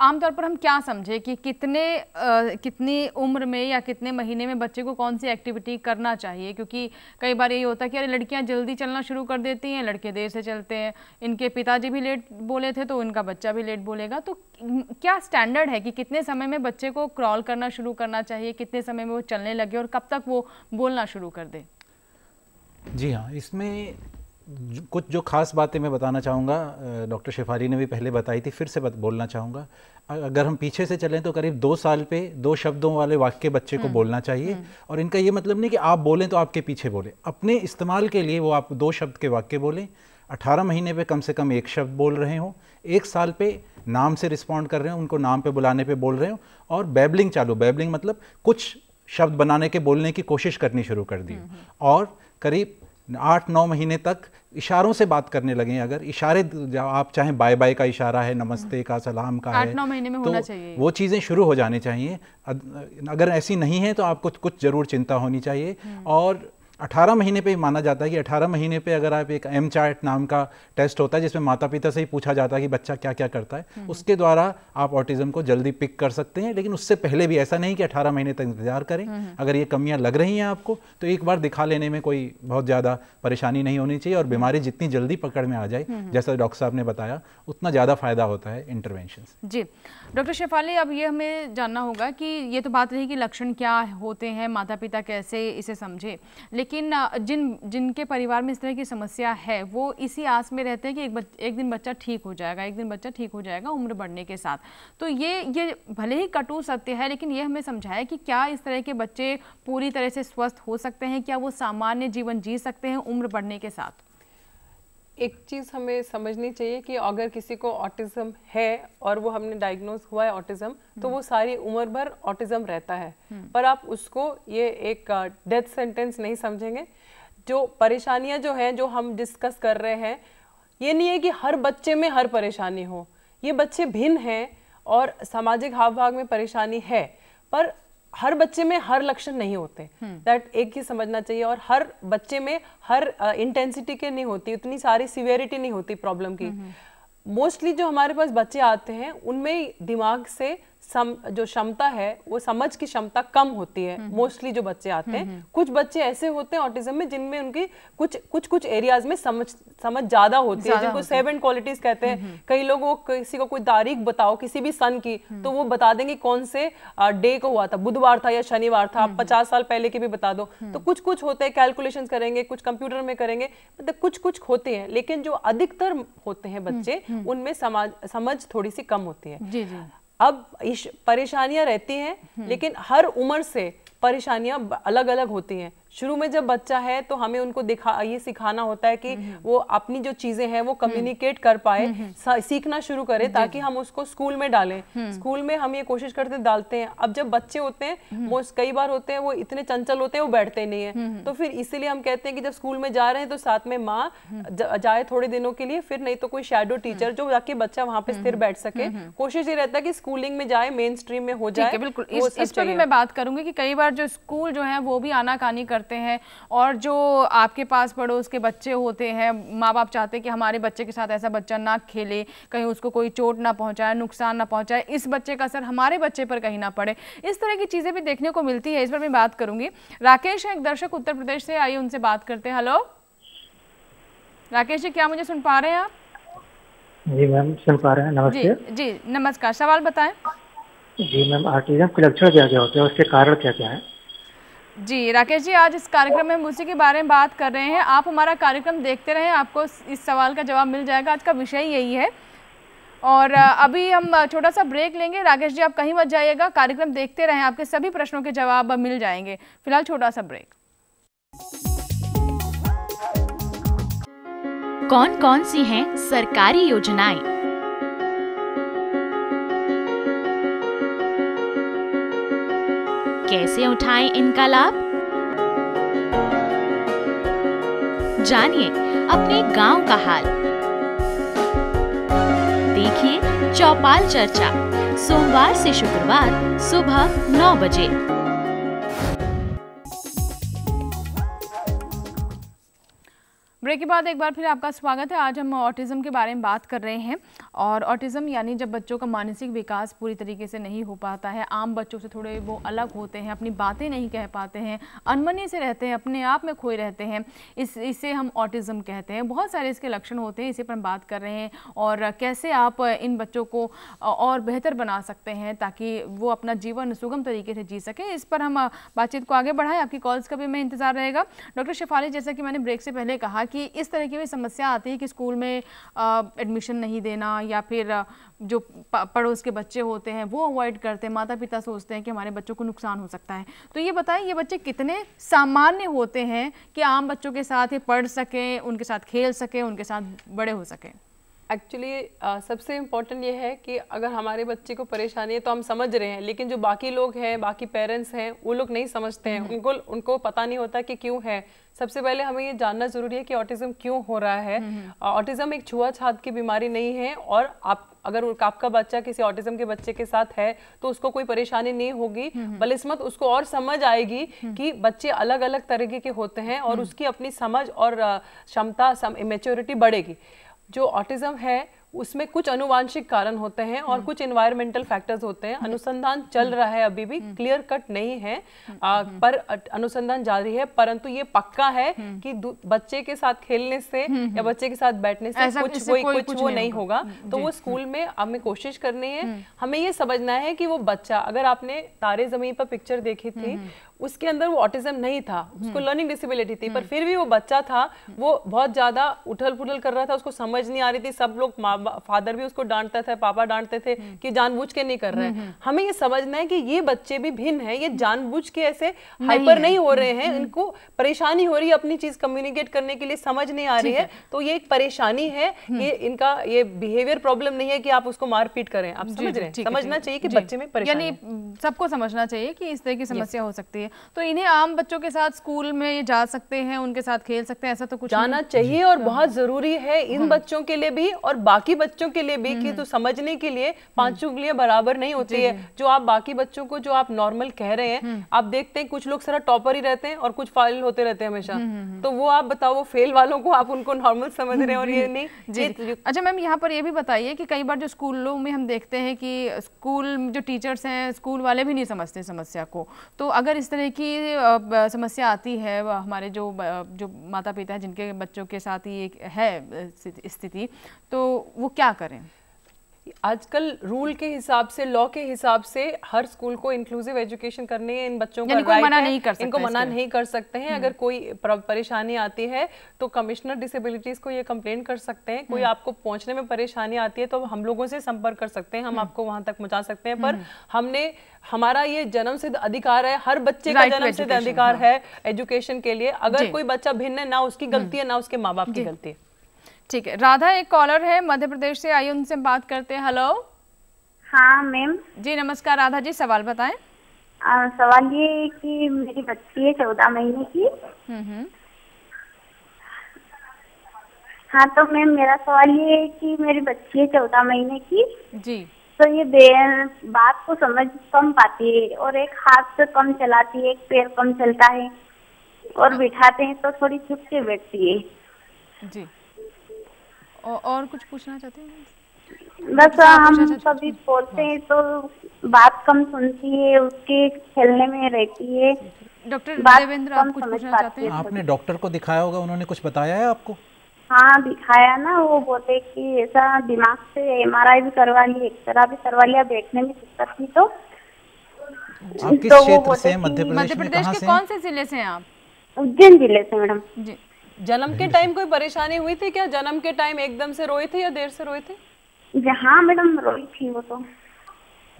आमतौर पर हम क्या समझे कि कितने आ, कितनी उम्र में या कितने महीने में बच्चे को कौन सी एक्टिविटी करना चाहिए क्योंकि कई बार यही होता है कि अरे लड़कियां जल्दी चलना शुरू कर देती हैं लड़के देर से चलते हैं इनके पिताजी भी लेट बोले थे तो इनका बच्चा भी लेट बोलेगा तो क्या स्टैंडर्ड है कि कितने समय में बच्चे को क्रॉल करना शुरू करना चाहिए कितने समय में वो चलने लगे और कब तक वो बोलना शुरू कर दे जी हाँ इसमें कुछ जो ख़ास बातें मैं बताना चाहूँगा डॉक्टर शेफारी ने भी पहले बताई थी फिर से बत, बोलना चाहूँगा अगर हम पीछे से चलें तो करीब दो साल पे दो शब्दों वाले वाक्य बच्चे को हम्म, बोलना चाहिए हम्म। और इनका ये मतलब नहीं कि आप बोलें तो आपके पीछे बोलें अपने इस्तेमाल के लिए वो आप दो शब्द के वाक्य बोलें अठारह महीने पर कम से कम एक शब्द बोल रहे हों एक साल पे नाम से रिस्पॉन्ड कर रहे हो उनको नाम पे बुलाने पे बोल रहे हो और बैबलिंग चालू बैबलिंग मतलब कुछ शब्द बनाने के बोलने की कोशिश करनी शुरू कर दी हम्म, और करीब आठ नौ महीने तक इशारों से बात करने लगे अगर इशारे आप चाहे बाय बाय का इशारा है नमस्ते का सलाम का आठ नौ महीने में तो होना चाहिए वो चीज़ें शुरू हो जानी चाहिए अगर ऐसी नहीं है तो आपको कुछ ज़रूर चिंता होनी चाहिए हम्म। और 18 महीने पे ही माना जाता है कि 18 महीने पे अगर आप एक एम चार्ट नाम का टेस्ट होता है जिसमें माता पिता से ही पूछा जाता है कि बच्चा क्या क्या करता है हम्म। उसके द्वारा आप ऑटिज्म को जल्दी पिक कर सकते हैं लेकिन उससे पहले भी ऐसा नहीं कि अठारह महीने तक इंतजार करें हम्म। अगर ये कमियाँ लग रही हैं आपको तो एक बार दिखा लेने में कोई बहुत ज़्यादा परेशानी नहीं होनी चाहिए और बीमारी जितनी जल्दी पकड़ में आ जाए हम्म। जैसा डॉक्टर साहब ने बताया उतना ज़्यादा फायदा होता है इंटरवेंशन जी डॉक्टर शेफाली अब ये हमें जानना होगा कि ये तो बात रही कि लक्षण क्या होते हैं माता पिता कैसे इसे समझे लेकिन जिन जिनके परिवार में इस तरह की समस्या है वो इसी आस में रहते हैं कि एक बच, एक दिन बच्चा ठीक हो जाएगा एक दिन बच्चा ठीक हो जाएगा उम्र बढ़ने के साथ तो ये ये भले ही कटु सत्य है लेकिन ये हमें समझाया कि क्या इस तरह के बच्चे पूरी तरह से स्वस्थ हो सकते हैं क्या वो सामान्य जीवन जी सकते हैं उम्र बढ़ने के साथ एक चीज़ हमें समझनी चाहिए कि अगर किसी को ऑटिज्म है और वो हमने डायग्नोज हुआ है ऑटिज्म तो वो सारी उम्र भर ऑटिज्म रहता है हम्म। पर आप उसको ये एक डेथ सेंटेंस नहीं समझेंगे जो परेशानियां जो हैं जो हम डिस्कस कर रहे हैं ये नहीं है कि हर बच्चे में हर परेशानी हो ये बच्चे भिन्न हैं और सामाजिक हाव भाग में परेशानी है पर हर बच्चे में हर लक्षण नहीं होते दैट हम्म। एक ही समझना चाहिए और हर बच्चे में हर इंटेंसिटी uh, के नहीं होती उतनी सारी सिवियरिटी नहीं होती प्रॉब्लम की मोस्टली हम्म, हम्म। जो हमारे पास बच्चे आते हैं उनमें दिमाग से सम जो क्षमता है वो समझ की क्षमता कम होती है मोस्टली जो बच्चे आते हैं कुछ बच्चे ऐसे होते हैं ऑटिज्म में जिनमें उनकी कुछ कुछ कुछ एरियाज में समझ समझ ज्यादा होती है जिनको सेवन क्वालिटीज कहते हैं कई लोग वो किसी को कोई तारीख बताओ किसी भी सन की तो हम्म। वो बता देंगे कौन से डे को हुआ था बुधवार था या शनिवार था आप पचास साल पहले की भी बता दो तो हम्म। कुछ कुछ होते हैं कैलकुलेशन करेंगे कुछ कंप्यूटर में करेंगे मतलब कुछ कुछ होते हैं लेकिन जो अधिकतर होते हैं बच्चे उनमें समझ थोड़ी सी कम होती है अब परेशानियां रहती हैं लेकिन हर उम्र से परेशानियां अलग अलग होती हैं शुरू में जब बच्चा है तो हमें उनको दिखा ये सिखाना होता है कि हम्म, हम्म। वो अपनी जो चीजें हैं वो कम्युनिकेट हम्म, कर पाए सीखना शुरू करे ताकि हम उसको स्कूल में डालें स्कूल में हम ये कोशिश करते डालते हैं अब जब बच्चे होते हैं वो कई बार होते हैं वो इतने चंचल होते हैं वो बैठते नहीं है तो फिर इसीलिए हम कहते हैं कि जब स्कूल में जा रहे हैं तो साथ में माँ जाए थोड़े दिनों के लिए फिर नहीं तो कोई शेडो टीचर जो जाके बच्चा वहाँ पे स्थिर बैठ सके कोशिश ये रहता है कि स्कूलिंग में जाए मेन स्ट्रीम में हो जाए बिल्कुल इस पर भी मैं बात करूंगी कि कई बार जो स्कूल जो है वो भी आना कर करते हैं और जो आपके पास पड़ोस के बच्चे होते हैं माँ बाप चाहते हैं कि हमारे बच्चे के साथ ऐसा बच्चा ना खेले कहीं उसको कोई चोट ना पहुँचाए नुकसान ना पहुँचाए इस बच्चे का असर हमारे बच्चे पर कहीं ना पड़े इस तरह की चीज़ें भी देखने को मिलती है इस पर मैं बात करूँगी राकेश एक दर्शक उत्तर प्रदेश से आइए उनसे बात करते हैं हेलो राकेश जी क्या मुझे सुन पा रहे हैं आप जी मैम सुन पा रहे हैं नमस्ते जी, जी नमस्कार सवाल बताएं जी मैम आर्टिज्म के लक्षण क्या क्या होते हैं उसके कारण क्या क्या है जी राकेश जी आज इस कार्यक्रम में मूसी के बारे में बात कर रहे हैं आप हमारा कार्यक्रम देखते रहें आपको इस सवाल का जवाब मिल जाएगा आज का विषय यही है और अभी हम छोटा सा ब्रेक लेंगे राकेश जी आप कहीं मत जाइएगा कार्यक्रम देखते रहें आपके सभी प्रश्नों के जवाब मिल जाएंगे फिलहाल छोटा सा ब्रेक कौन कौन सी हैं सरकारी योजनाएं कैसे उठाएं इनका लाभ जानिए अपने गांव का हाल देखिए चौपाल चर्चा सोमवार से शुक्रवार सुबह नौ बजे ब्रेक के बाद एक बार फिर आपका स्वागत है आज हम ऑटिज़म के बारे में बात कर रहे हैं और ऑटिज़म यानी जब बच्चों का मानसिक विकास पूरी तरीके से नहीं हो पाता है आम बच्चों से थोड़े वो अलग होते हैं अपनी बातें नहीं कह पाते हैं अनमनी से रहते हैं अपने आप में खोए रहते हैं इस इसे हम ऑटिज़म कहते हैं बहुत सारे इसके लक्षण होते हैं इसी पर हम बात कर रहे हैं और कैसे आप इन बच्चों को और बेहतर बना सकते हैं ताकि वो अपना जीवन सुगम तरीके से जी सकें इस पर हम बातचीत को आगे बढ़ाएं आपकी कॉल्स का भी मैं इंतज़ार रहेगा डॉक्टर शेफाली जैसा कि मैंने ब्रेक से पहले कहा कि इस तरह की भी समस्या आती है कि स्कूल में एडमिशन नहीं देना या फिर जो पड़ोस के बच्चे होते हैं वो अवॉइड करते हैं माता पिता सोचते हैं कि हमारे बच्चों को नुकसान हो सकता है तो ये बताएं ये बच्चे कितने सामान्य होते हैं कि आम बच्चों के साथ ही पढ़ सकें उनके साथ खेल सकें उनके साथ बड़े हो सकें एक्चुअली uh, सबसे इम्पोर्टेंट ये है कि अगर हमारे बच्चे को परेशानी है तो हम समझ रहे हैं लेकिन जो बाकी लोग हैं बाकी पेरेंट्स हैं वो लोग नहीं समझते हैं हम्म। उनको उनको पता नहीं होता कि क्यों है सबसे पहले हमें ये जानना जरूरी है कि ऑटिज्म क्यों हो रहा है ऑटिज्म हम्म, हम्म। uh, एक छुआछात की बीमारी नहीं है और आप अगर आपका बच्चा किसी ऑटिज्म के बच्चे के साथ है तो उसको कोई परेशानी नहीं होगी बलिस्मत उसको और समझ आएगी कि बच्चे अलग अलग तरीके के होते हैं और उसकी अपनी समझ और uh, क्षमता मेच्योरिटी बढ़ेगी जो ऑटिज्म है उसमें कुछ अनुवांशिक कारण होते हैं और हम्म। कुछ इन्वायरमेंटल फैक्टर्स होते हैं हम्म। अनुसंधान चल हम्म। रहा है अभी भी क्लियर कट नहीं है आ, पर अनुसंधान जारी है परंतु ये पक्का है कि बच्चे के साथ खेलने से या बच्चे के साथ बैठने से कुछ कोई कुछ, कुछ वो नहीं होगा तो वो स्कूल में हमें कोशिश करनी है हमें ये समझना है कि वो बच्चा अगर आपने तारे जमीन पर पिक्चर देखी थी उसके अंदर वो ऑटिज्म नहीं था उसको लर्निंग हम्म। डिसेबिलिटी थी पर हम्म। फिर भी वो बच्चा था वो बहुत ज़्यादा उठल पुठल कर रहा था उसको समझ नहीं आ रही थी सब लोग फादर भी उसको डांटते थे पापा डांटते थे हम्म। कि जानबूझ के नहीं कर रहे हैं हमें ये समझना है कि ये बच्चे भी भिन्न है ये जानबूझ के ऐसे हाइपर नहीं हो रहे हैं इनको परेशानी हो रही है अपनी चीज़ कम्युनिकेट करने के लिए समझ नहीं आ रही है तो ये एक परेशानी है ये इनका ये बिहेवियर प्रॉब्लम नहीं है कि आप उसको मारपीट करें आप समझ रहे हैं समझना चाहिए कि बच्चे में यानी सबको समझना चाहिए कि इस तरह की समस्या हो सकती है तो इन्हें आम बच्चों के साथ स्कूल में ये जा सकते हैं उनके साथ खेल सकते हैं ऐसा तो कुछ जाना चाहिए और बहुत जरूरी है इन हाँ। बच्चों के लिए भी और बाकी बच्चों के लिए भी कि हम्म। तो समझने के लिए पांच उंगलियां बराबर नहीं होती है जो आप बाकी बच्चों को जो आप नॉर्मल कह रहे हैं हम्म। आप देखते हैं कुछ लोग सारा टॉपर ही रहते हैं और कुछ फाइल होते रहते हैं हमेशा हम्म, तो वो आप बताओ फेल वालों को आप उनको नॉर्मल समझ रहे हैं और ये नहीं जी तो अच्छा मैम यहाँ पर ये भी बताइए कि कई बार जो स्कूलों में हम देखते हैं कि स्कूल जो टीचर्स हैं स्कूल वाले भी नहीं समझते समस्या को तो अगर इस तरह की समस्या आती है हमारे जो जो माता पिता हैं जिनके बच्चों के साथ ही एक है स्थिति तो वो क्या करें आजकल रूल के हिसाब से लॉ के हिसाब से हर स्कूल को इंक्लूसिव एजुकेशन करने इन बच्चों को इनको मना नहीं कर सकते इनको मना नहीं कर सकते हैं हम्म। अगर कोई परेशानी आती है तो कमिश्नर डिसेबिलिटीज को ये कंप्लेन कर सकते हैं कोई हम्म। आपको पहुंचने में परेशानी आती है तो हम लोगों से संपर्क कर सकते हैं हम हम्म। आपको वहां तक पहुंचा सकते हैं पर हमने हमारा ये जन्म सिद्ध अधिकार है हर बच्चे का जन्म सिद्ध अधिकार हाँ। है एजुकेशन के लिए अगर कोई बच्चा भिन्न है ना उसकी गलती है ना उसके माँ बाप की गलती है ठीक है राधा एक कॉलर है मध्य प्रदेश से आई उनसे बात करते हैं हेलो हाँ मैम जी नमस्कार राधा जी सवाल बताएं आ, सवाल ये कि मेरी बच्ची है चौदह महीने की हम्म, हम्म। हाँ तो मैम मेरा सवाल ये है कि मेरी बच्ची है चौदह महीने की जी तो ये बात को समझ कम पाती है और एक हाथ से कम चलाती है एक पैर कम चलता है और बिठाते हैं तो थोड़ी छुप के बैठती है जी और, और कुछ पूछना चाहते हैं बस हम सभी बोलते हैं हाँ। तो बात कम सुनती है उसके खेलने में रहती है डॉक्टर देवेंद्र आप कुछ पूछना चाहते हैं आपने डॉक्टर को दिखाया होगा उन्होंने कुछ बताया है आपको हाँ दिखाया ना वो बोलते कि ऐसा दिमाग से एमआरआई भी करवा ली एक्सरा भी करवा लिया बैठने में दिक्कत थी तो आप किस तो क्षेत्र से मध्य प्रदेश मध्य प्रदेश के कौन से जिले से हैं आप उज्जैन जिले से मैडम जी जन्म के टाइम कोई परेशानी हुई थी क्या जन्म के टाइम एकदम से रोए थे या देर से रोए थे हाँ मैडम रोई थी वो तो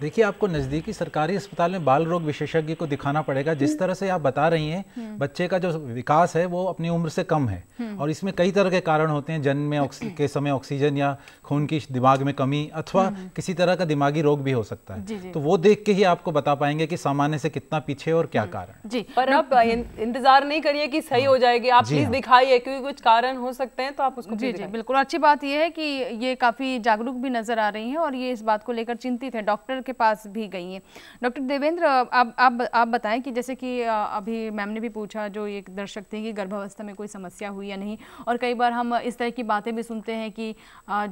देखिए आपको नज़दीकी सरकारी अस्पताल में बाल रोग विशेषज्ञ को दिखाना पड़ेगा जिस हम्म। तरह से आप बता रही हैं हम्म। बच्चे का जो विकास है वो अपनी उम्र से कम है हम्म। और इसमें कई तरह के कारण होते हैं जन्म में के समय ऑक्सीजन या खून की दिमाग में कमी अथवा किसी तरह का दिमागी रोग भी हो सकता है जी जी। तो वो देख के ही आपको बता पाएंगे की सामान्य से कितना पीछे और क्या कारण जी पर आप इंतजार नहीं करिए कि सही हाँ। हो जाएगी आप चीज हाँ। दिखाइए क्योंकि कुछ कारण हो सकते हैं तो आप उसको जी जी बिल्कुल अच्छी बात यह है कि ये काफी जागरूक भी नजर आ रही है और ये इस बात को लेकर चिंतित है डॉक्टर डॉक्टर के पास भी गई हैं डॉक्टर देवेंद्र आप आप आप बताएं कि जैसे कि अभी मैम ने भी पूछा जो एक दर्शक थे कि गर्भावस्था में कोई समस्या हुई या नहीं और कई बार हम इस तरह की बातें भी सुनते हैं कि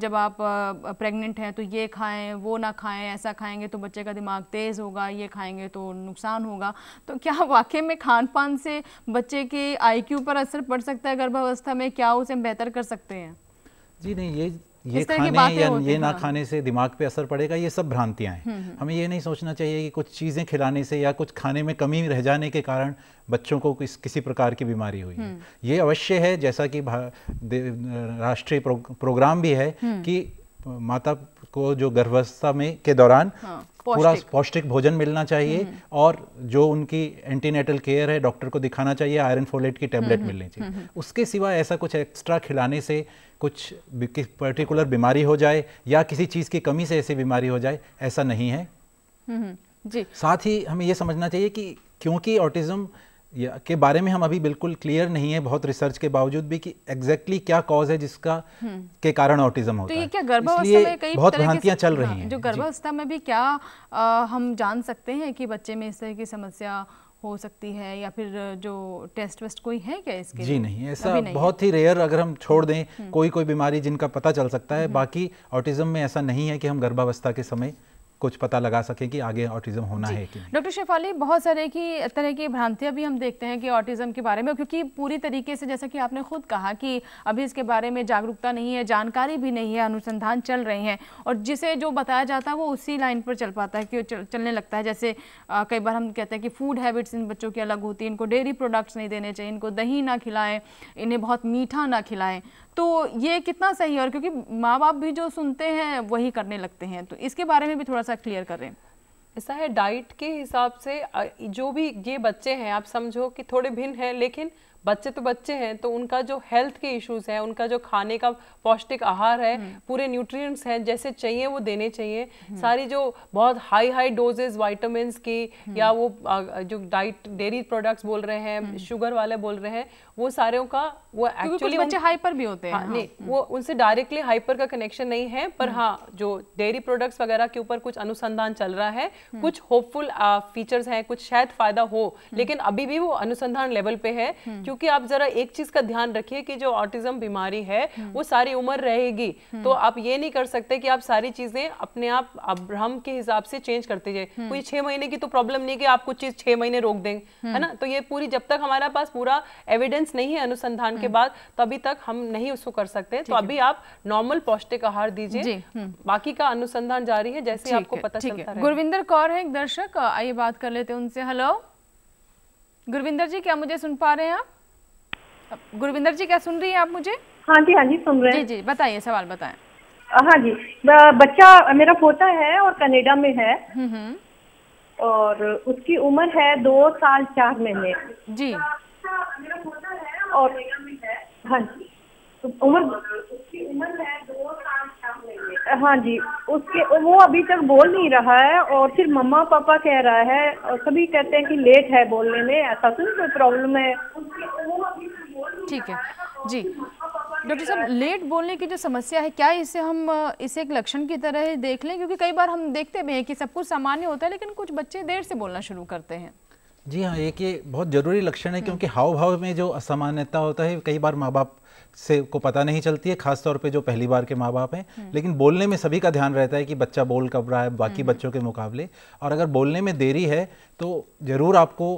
जब आप प्रेग्नेंट हैं तो ये खाएँ वो ना खाएँ ऐसा खाएँगे तो बच्चे का दिमाग तेज़ होगा ये खाएँगे तो नुकसान होगा तो क्या वाकई में खान पान से बच्चे के आई पर असर पड़ सकता है गर्भावस्था में क्या उसे हम बेहतर कर सकते हैं जी नहीं ये ये खाने या ये ना हाँ। खाने से दिमाग पे असर पड़ेगा ये सब भ्रांतियाँ हैं हम्म, हम्म। हमें ये नहीं सोचना चाहिए कि कुछ चीज़ें खिलाने से या कुछ खाने में कमी रह जाने के कारण बच्चों को किस किसी प्रकार की बीमारी हुई है हम्म। ये अवश्य है जैसा कि राष्ट्रीय प्रोग्राम भी है कि माता को जो गर्भावस्था में के दौरान हाँ, पूरा पौष्टिक भोजन मिलना चाहिए हम्म, हम्म। और जो उनकी एंटीनेटल केयर है डॉक्टर को दिखाना चाहिए आयरन फोलेट की टेबलेट हम्म, मिलनी चाहिए उसके सिवा ऐसा कुछ एक्स्ट्रा खिलाने से कुछ पर्टिकुलर बीमारी हो जाए या किसी चीज़ की कमी से ऐसी बीमारी हो जाए ऐसा नहीं है जी साथ ही हमें यह समझना चाहिए कि क्योंकि ऑटिज्म या के बारे में हम अभी बिल्कुल क्लियर नहीं है बहुत रिसर्च के बावजूद भी कि एग्जैक्टली exactly क्या कॉज है जिसका हम्म। के कारण ऑटिज्म होता तो ये क्या गर्भावस्था में कई बहुत भ्रांतियां चल रही हाँ, हैं जो गर्भावस्था में भी क्या आ, हम जान सकते हैं कि बच्चे में इस तरह की समस्या हो सकती है या फिर जो टेस्ट वेस्ट कोई है क्या इसके जी नहीं ऐसा नहीं बहुत ही रेयर अगर हम छोड़ दें हम्म। कोई कोई बीमारी जिनका पता चल सकता है हम्म। बाकी ऑटिज्म में ऐसा नहीं है कि हम गर्भावस्था के समय कुछ पता लगा सके कि आगे ऑटिज्म होना है कि डॉक्टर शेफाली बहुत सारे की तरह की भ्रांतियाँ भी हम देखते हैं कि ऑटिज़म के बारे में क्योंकि पूरी तरीके से जैसा कि आपने खुद कहा कि अभी इसके बारे में जागरूकता नहीं है जानकारी भी नहीं है अनुसंधान चल रहे हैं और जिसे जो बताया जाता है वो उसी लाइन पर चल पाता है कि चलने लगता है जैसे कई बार हम कहते हैं कि फूड हैबिट्स इन बच्चों की अलग होती है इनको डेयरी प्रोडक्ट्स नहीं देने चाहिए इनको दही ना खिलाएं इन्हें बहुत मीठा ना खिलाएं तो ये कितना सही है और क्योंकि माँ बाप भी जो सुनते हैं वही करने लगते हैं तो इसके बारे में भी थोड़ा सा क्लियर करें ऐसा है डाइट के हिसाब से जो भी ये बच्चे हैं आप समझो कि थोड़े भिन्न हैं लेकिन बच्चे तो बच्चे हैं तो उनका जो हेल्थ के इश्यूज हैं उनका जो खाने का पौष्टिक आहार है हम्म। पूरे न्यूट्रिएंट्स हैं जैसे चाहिए वो देने चाहिए हम्म। सारी जो बहुत हाई हाई डोजेज वाइटामस की हम्म। या वो जो डाइट डेयरी प्रोडक्ट्स बोल रहे हैं शुगर वाले बोल रहे हैं वो सारे का वो एक्चुअली बच्चे हाइपर भी होते हैं हाँ, हाँ। नहीं वो उनसे डायरेक्टली हाइपर का कनेक्शन नहीं है पर हाँ जो डेयरी प्रोडक्ट्स वगैरह के ऊपर कुछ अनुसंधान चल रहा है कुछ होपफुल फीचर्स हैं कुछ शायद फायदा हो लेकिन अभी भी वो अनुसंधान लेवल पे है क्योंकि आप जरा एक चीज का ध्यान रखिए कि जो ऑटिज्म बीमारी है हम्म। वो सारी उम्र रहेगी हम्म। तो आप ये नहीं कर सकते कि आप सारी चीजें अपने आप भ्रम के हिसाब से चेंज करते जाए हम्म। कोई छह महीने की तो प्रॉब्लम नहीं कि आप कुछ चीज छह महीने रोक दें है ना तो ये पूरी जब तक हमारे पास पूरा एविडेंस नहीं है अनुसंधान के बाद तभी तक हम नहीं उसको कर सकते तो अभी आप नॉर्मल पौष्टिक आहार दीजिए बाकी का अनुसंधान जारी है जैसे आपको पता चलता है गुरविंदर कौर है एक दर्शक आइए बात कर लेते हैं उनसे हेलो गुरविंदर जी क्या मुझे सुन पा रहे हैं आप गुरविंदर जी क्या सुन रही है आप मुझे हाँ जी हाँ जी सुन रहे हैं जी जी बताइए सवाल बताएं हाँ जी बच्चा मेरा पोता है और कनेडा में है हम्म, हम्म। और उसकी उम्र है दो साल चार महीने जी और हाँ जी उम्र हाँ जी उसके वो अभी तक बोल नहीं रहा है और फिर मम्मा पापा कह रहा है और सभी कहते हैं कि लेट है बोलने में ऐसा तो नहीं कोई प्रॉब्लम है ठीक है जी डॉक्टर साहब लेट बोलने की जो समस्या है क्या इसे हम इसे एक लक्षण की तरह देख लें क्योंकि कई बार हम देखते भी हैं कि सब कुछ सामान्य होता है लेकिन कुछ बच्चे देर से बोलना शुरू करते हैं जी हाँ एक ये बहुत ज़रूरी लक्षण है क्योंकि हाव भाव में जो असामान्यता होता है कई बार माँ बाप से को पता नहीं चलती है खासतौर पे जो पहली बार के माँ बाप हैं हम्म। लेकिन बोलने में सभी का ध्यान रहता है कि बच्चा बोल कब रहा है बाकी हम्म। बच्चों के मुकाबले और अगर बोलने में देरी है तो ज़रूर आपको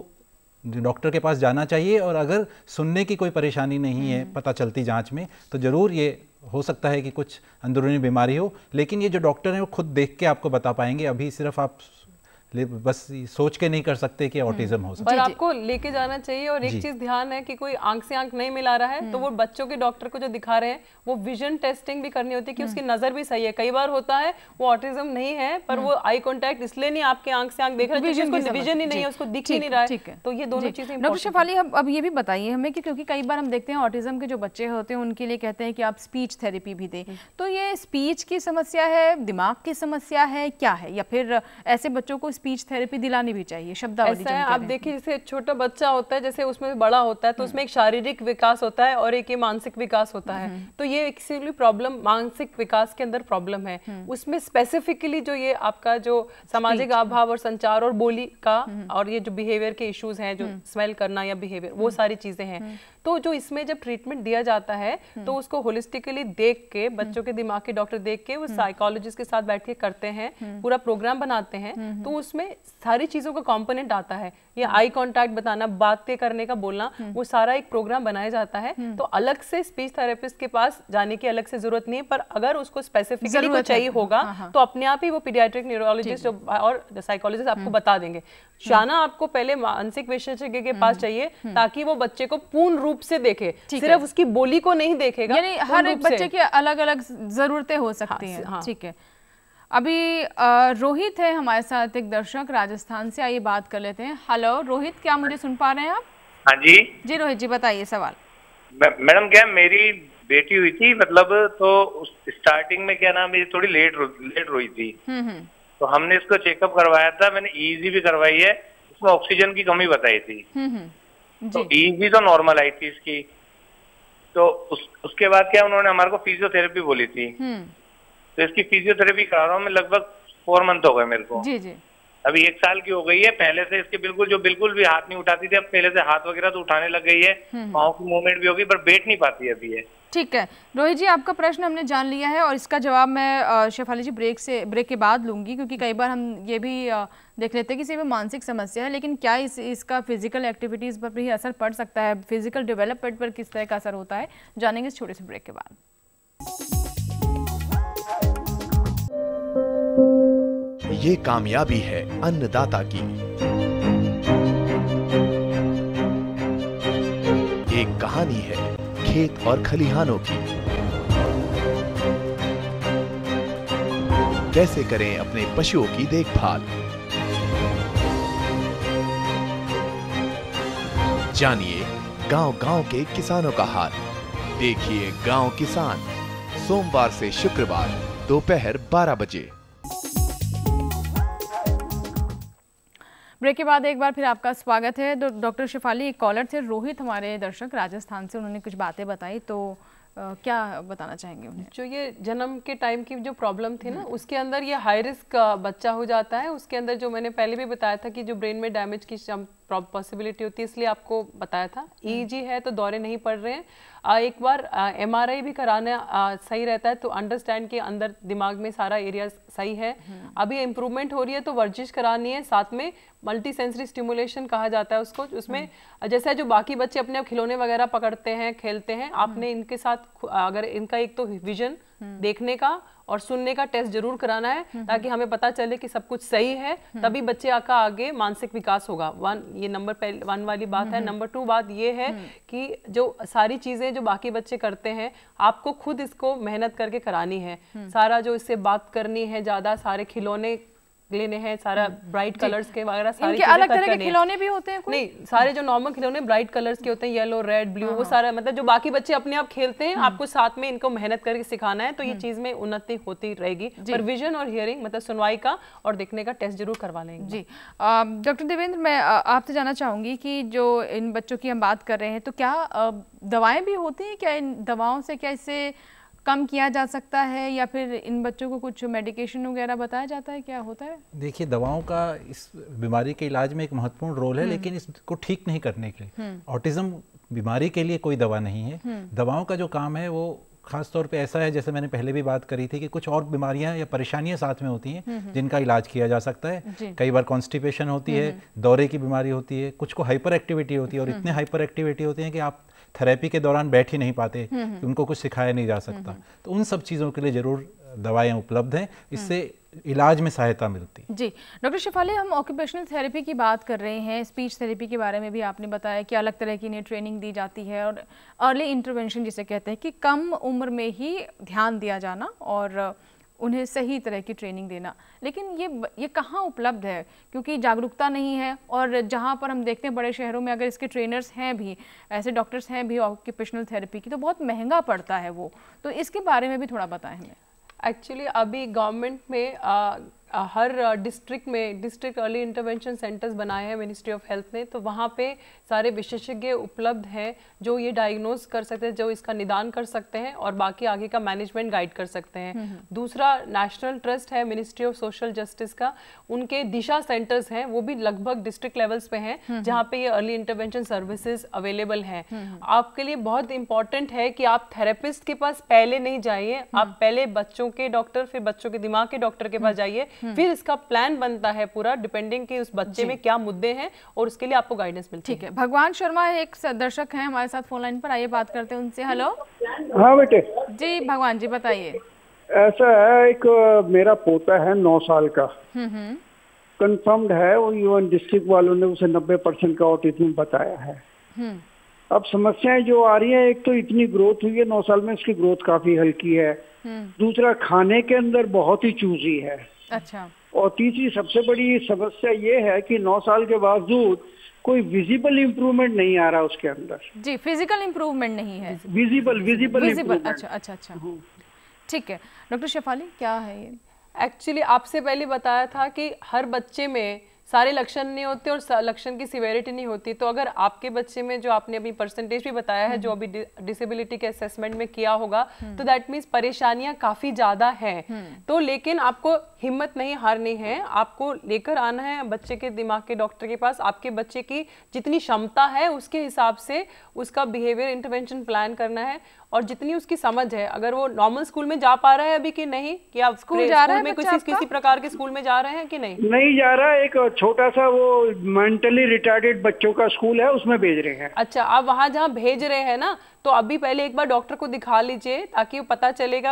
डॉक्टर के पास जाना चाहिए और अगर सुनने की कोई परेशानी नहीं है हम्म। पता चलती जांच में तो ज़रूर ये हो सकता है कि कुछ अंदरूनी बीमारी हो लेकिन ये जो डॉक्टर हैं वो खुद देख के आपको बता पाएंगे अभी सिर्फ आप बस सोच के नहीं कर सकते कि ऑटिज्म हम्म। हो सकता पर आपको लेके जाना चाहिए और एक चीज ध्यान है कि कोई आंख से आंख नहीं मिला रहा है तो वो हम्म। बच्चों के डॉक्टर को जो दिखा रहे हैं वो विजन टेस्टिंग भी करनी होती है कि हम्म। उसकी नजर भी सही है कई बार होता है वो ऑटिज्म नहीं है पर वो आई कॉन्टेक्ट इसलिए नहीं आपके आंख से आंख देख रहे है विजन ही नहीं है उसको दिख ही नहीं रहा है तो ये दोनों चीजें डॉक्टर शेफाली अब ये भी बताइए हमें क्योंकि कई बार हम देखते हैं ऑटिज्म के जो बच्चे होते हैं उनके लिए कहते हैं कि आप स्पीच थेरेपी भी दें तो ये स्पीच की समस्या है दिमाग की समस्या है क्या है या फिर ऐसे बच्चों को स्पीच थेरेपी दिलानी भी चाहिए शब्द ऐसा है आप देखिए जैसे छोटा बच्चा होता है जैसे उसमें बड़ा होता है तो हम्म। उसमें एक शारीरिक विकास होता है और एक ये मानसिक विकास होता है हम्म। तो ये एक्चुअली प्रॉब्लम मानसिक विकास के अंदर प्रॉब्लम है हम्म। उसमें स्पेसिफिकली जो ये आपका जो सामाजिक अभाव और संचार और बोली का और ये जो बिहेवियर के इश्यूज हैं जो स्मेल करना या बिहेवियर वो सारी चीजें हैं तो जो इसमें जब ट्रीटमेंट दिया जाता है तो हम्म। उसको होलिस्टिकली देख के हम्म। बच्चों के दिमाग के डॉक्टर देख के वो साइकोलॉजिस्ट हम्म। के साथ बैठ के करते हैं पूरा प्रोग्राम बनाते हैं तो उसमें सारी चीज़ों का कॉम्पोनेंट आता है या आई कॉन्टैक्ट बताना बातें करने का बोलना वो सारा एक प्रोग्राम बनाया जाता है तो अलग से स्पीच थेरेपिस्ट के पास जाने की अलग से जरूरत नहीं है पर अगर उसको स्पेसिफिकली कुछ चाहिए होगा हाँ, हाँ। तो अपने आप ही वो पीडियाट्रिक न्यूरोलॉजिस्ट और साइकोलॉजिस्ट आपको बता देंगे जाना आपको पहले मानसिक विशेषज्ञ के पास चाहिए ताकि वो बच्चे को पूर्ण रूप रूप से देखे सिर्फ उसकी बोली को नहीं देखेगा यानी हर एक बच्चे की अलग अलग जरूरतें हो सकती हाँ, हैं हाँ। ठीक है अभी रोहित है हमारे साथ एक दर्शक राजस्थान से आइए बात कर लेते हैं हेलो रोहित क्या मुझे सुन पा रहे हैं आप हाँ जी जी रोहित जी बताइए सवाल मैडम क्या मेरी बेटी हुई थी मतलब तो स्टार्टिंग में क्या नाम है थोड़ी लेट लेट रोई थी हम्म, हम्म। तो हमने इसको चेकअप करवाया था मैंने ईजी भी करवाई है इसमें ऑक्सीजन की कमी बताई थी हम्म, तो ईजी तो नॉर्मल आई थी इसकी तो उस, उसके बाद क्या उन्होंने हमारे को फिजियोथेरेपी बोली थी हम्म। तो इसकी फिजियोथेरेपी करा रहा हूँ मैं लगभग फोर मंथ हो गए मेरे को जी जी अभी एक साल की हो गई है पहले से इसके बिल्कुल जो बिल्कुल भी हाथ नहीं उठाती थी अब पहले से हाथ वगैरह तो उठाने लग गई है हम्म। पाओ की मूवमेंट भी होगी पर बैठ नहीं पाती अभी है ठीक है रोहित जी आपका प्रश्न हमने जान लिया है और इसका जवाब मैं शेफाली जी ब्रेक से ब्रेक के बाद लूंगी क्योंकि कई बार हम ये भी देख लेते हैं कि सिर्फ मानसिक समस्या है लेकिन क्या इस इसका फिजिकल एक्टिविटीज़ पर भी असर पड़ सकता है फिजिकल डेवलपमेंट पर किस तरह का असर होता है जानेंगे इस छोटे से ब्रेक के बाद ये कामयाबी है अन्नदाता की एक कहानी है खेत और खलिहानों की कैसे करें अपने पशुओं की देखभाल जानिए गांव-गांव के किसानों का हाल देखिए गांव किसान सोमवार से शुक्रवार दोपहर 12 बजे ब्रेक के बाद एक बार फिर आपका स्वागत है तो डॉक्टर शिफाली एक कॉलर थे रोहित हमारे दर्शक राजस्थान से उन्होंने कुछ बातें बताई तो आ, क्या बताना चाहेंगे उन्हें जो ये जन्म के टाइम की जो प्रॉब्लम थी ना उसके अंदर ये हाई रिस्क बच्चा हो जाता है उसके अंदर जो मैंने पहले भी बताया था कि जो ब्रेन में डैमेज की पॉसिबिलिटी होती है इसलिए आपको बताया था ईजी हम्म। e है तो दौरे नहीं पड़ रहे हैं एक बार एम भी कराना आ, सही रहता है तो अंडरस्टैंड के अंदर दिमाग में सारा एरिया सही है हम्म। अभी इम्प्रूवमेंट हो रही है तो वर्जिश करानी है साथ में मल्टी सेंसरी स्टिमुलेशन कहा जाता है उसको उसमें हम्म। जैसे जो बाकी बच्चे अपने खिलौने वगैरह पकड़ते हैं खेलते हैं आपने इनके साथ अगर इनका एक तो विजन देखने का और सुनने का टेस्ट जरूर कराना है हम्म, ताकि हम्म। हमें पता चले कि सब कुछ सही है हम्म। तभी बच्चे का आगे मानसिक विकास होगा वन ये नंबर वन वाली बात है नंबर टू बात ये है कि जो सारी चीज़ें जो बाकी बच्चे करते हैं आपको खुद इसको मेहनत करके करानी है सारा जो इससे बात करनी है ज़्यादा सारे खिलौने लेने हैं सारा ब्राइट हम्म। कलर्स के वगैरह सारे अलग तरह के खिलौने भी होते हैं कोई? नहीं सारे जो नॉर्मल खिलौने ब्राइट कलर्स के होते हैं येलो रेड ब्लू वो हाँ, हाँ। सारा मतलब जो बाकी बच्चे अपने आप खेलते हैं हाँ। आपको साथ में इनको मेहनत करके सिखाना है तो ये चीज में उन्नति होती रहेगी पर विजन और हियरिंग मतलब सुनवाई का और देखने का टेस्ट जरूर करवा लेंगे जी डॉक्टर देवेंद्र मैं आपसे जानना चाहूंगी की जो इन बच्चों की हम बात कर रहे हैं तो क्या दवाएं भी होती हैं क्या इन दवाओं से क्या इससे कम किया जा सकता है या फिर इन बच्चों को कुछ मेडिकेशन वगैरह बताया जाता है क्या होता है देखिए दवाओं का इस बीमारी के इलाज में एक महत्वपूर्ण रोल है हम्म। लेकिन इसको ठीक नहीं करने के लिए ऑटिज्म हम्म। बीमारी के लिए कोई दवा नहीं है हम्म। दवाओं का जो काम है वो खास तौर पे ऐसा है जैसे मैंने पहले भी बात करी थी कि कुछ और बीमारियां या परेशानियां साथ में होती हैं जिनका इलाज किया जा सकता है कई बार कॉन्स्टिपेशन होती है दौरे की बीमारी होती है कुछ को हाइपर एक्टिविटी होती है और इतने हाइपर एक्टिविटी होती है कि आप थेरेपी के दौरान बैठ ही नहीं पाते हम्म, हम्म। कि उनको कुछ सिखाया नहीं जा सकता हम्म, तो उन सब चीज़ों के लिए ज़रूर दवाएं उपलब्ध हैं इससे इलाज में सहायता मिलती जी डॉक्टर शिफाली हम ऑक्यूपेशनल थेरेपी की बात कर रहे हैं स्पीच थेरेपी के बारे में भी आपने बताया कि अलग तरह की इन्हें ट्रेनिंग दी जाती है और अर्ली इंटरवेंशन जिसे कहते हैं कि कम उम्र में ही ध्यान दिया जाना और उन्हें सही तरह की ट्रेनिंग देना लेकिन ये ये कहाँ उपलब्ध है क्योंकि जागरूकता नहीं है और जहाँ पर हम देखते हैं बड़े शहरों में अगर इसके ट्रेनर्स हैं भी ऐसे डॉक्टर्स हैं भी ऑक्यूपेशनल थेरेपी की तो बहुत महंगा पड़ता है वो तो इसके बारे में भी थोड़ा बताएं हमें एक्चुअली अभी गवर्नमेंट में हर डिस्ट्रिक्ट में डिस्ट्रिक्ट अर्ली इंटरवेंशन सेंटर्स बनाए हैं मिनिस्ट्री ऑफ हेल्थ ने तो वहाँ पे सारे विशेषज्ञ उपलब्ध हैं जो ये डायग्नोज कर सकते हैं जो इसका निदान कर सकते हैं और बाकी आगे का मैनेजमेंट गाइड कर सकते हैं हम्म, हम्म। दूसरा नेशनल ट्रस्ट है मिनिस्ट्री ऑफ सोशल जस्टिस का उनके दिशा सेंटर्स हैं वो भी लगभग डिस्ट्रिक्ट लेवल्स पे हैं हम्म, जहाँ पे ये अर्ली इंटरवेंशन सर्विसेज अवेलेबल हैं आपके लिए बहुत इंपॉर्टेंट है कि आप थेरेपिस्ट के पास पहले नहीं जाइए आप पहले बच्चों के डॉक्टर फिर बच्चों के दिमाग के डॉक्टर के पास जाइए हम्म। फिर इसका प्लान बनता है पूरा डिपेंडिंग कि उस बच्चे में क्या मुद्दे हैं और उसके लिए आपको गाइडेंस मिलती ठीक है भगवान शर्मा एक दर्शक है हमारे साथ फोन लाइन पर आइए बात करते हैं उनसे हेलो हाँ बेटे जी भगवान जी बताइए ऐसा है एक मेरा पोता है नौ साल का कंफर्म्ड हम्म, हम्म। है वो यूएन डिस्ट्रिक्ट वालों ने उसे नब्बे परसेंट का ऑटिज्म बताया है अब समस्याएं जो आ रही है एक तो इतनी ग्रोथ हुई है नौ साल में उसकी ग्रोथ काफी हल्की है दूसरा खाने के अंदर बहुत ही चूजी है अच्छा और तीसरी सबसे बड़ी समस्या ये है कि नौ साल के बावजूद कोई विजिबल इम्प्रूवमेंट नहीं आ रहा उसके अंदर जी फिजिकल इम्प्रूवमेंट नहीं है विजिबल विजिबल विजिबल अच्छा अच्छा अच्छा हाँ। ठीक है डॉक्टर शेफाली क्या है ये एक्चुअली आपसे पहले बताया था कि हर बच्चे में सारे लक्षण नहीं होते और लक्षण की सिवेरिटी नहीं होती तो अगर आपके बच्चे में जो आपने अभी परसेंटेज भी बताया है जो अभी डिसेबिलिटी के असेसमेंट में किया होगा हम्म। तो दैट मीन्स परेशानियां काफ़ी ज़्यादा हैं हम्म। तो लेकिन आपको हिम्मत नहीं हारनी है आपको लेकर आना है बच्चे के दिमाग के डॉक्टर के पास आपके बच्चे की जितनी क्षमता है उसके हिसाब से उसका बिहेवियर इंटरवेंशन प्लान करना है और जितनी उसकी समझ है अगर वो नॉर्मल स्कूल में जा पा रहा है अभी कि नहीं कि आप स्कूल जा रहे हैं किसी किसी प्रकार के स्कूल में जा रहे हैं कि नहीं नहीं जा रहा है एक छोटा सा वो मेंटली रिटार्डेड बच्चों का स्कूल है उसमें भेज रहे हैं अच्छा आप वहाँ जहाँ भेज रहे हैं ना तो अभी पहले एक बार डॉक्टर को दिखा लीजिए ताकि पता चलेगा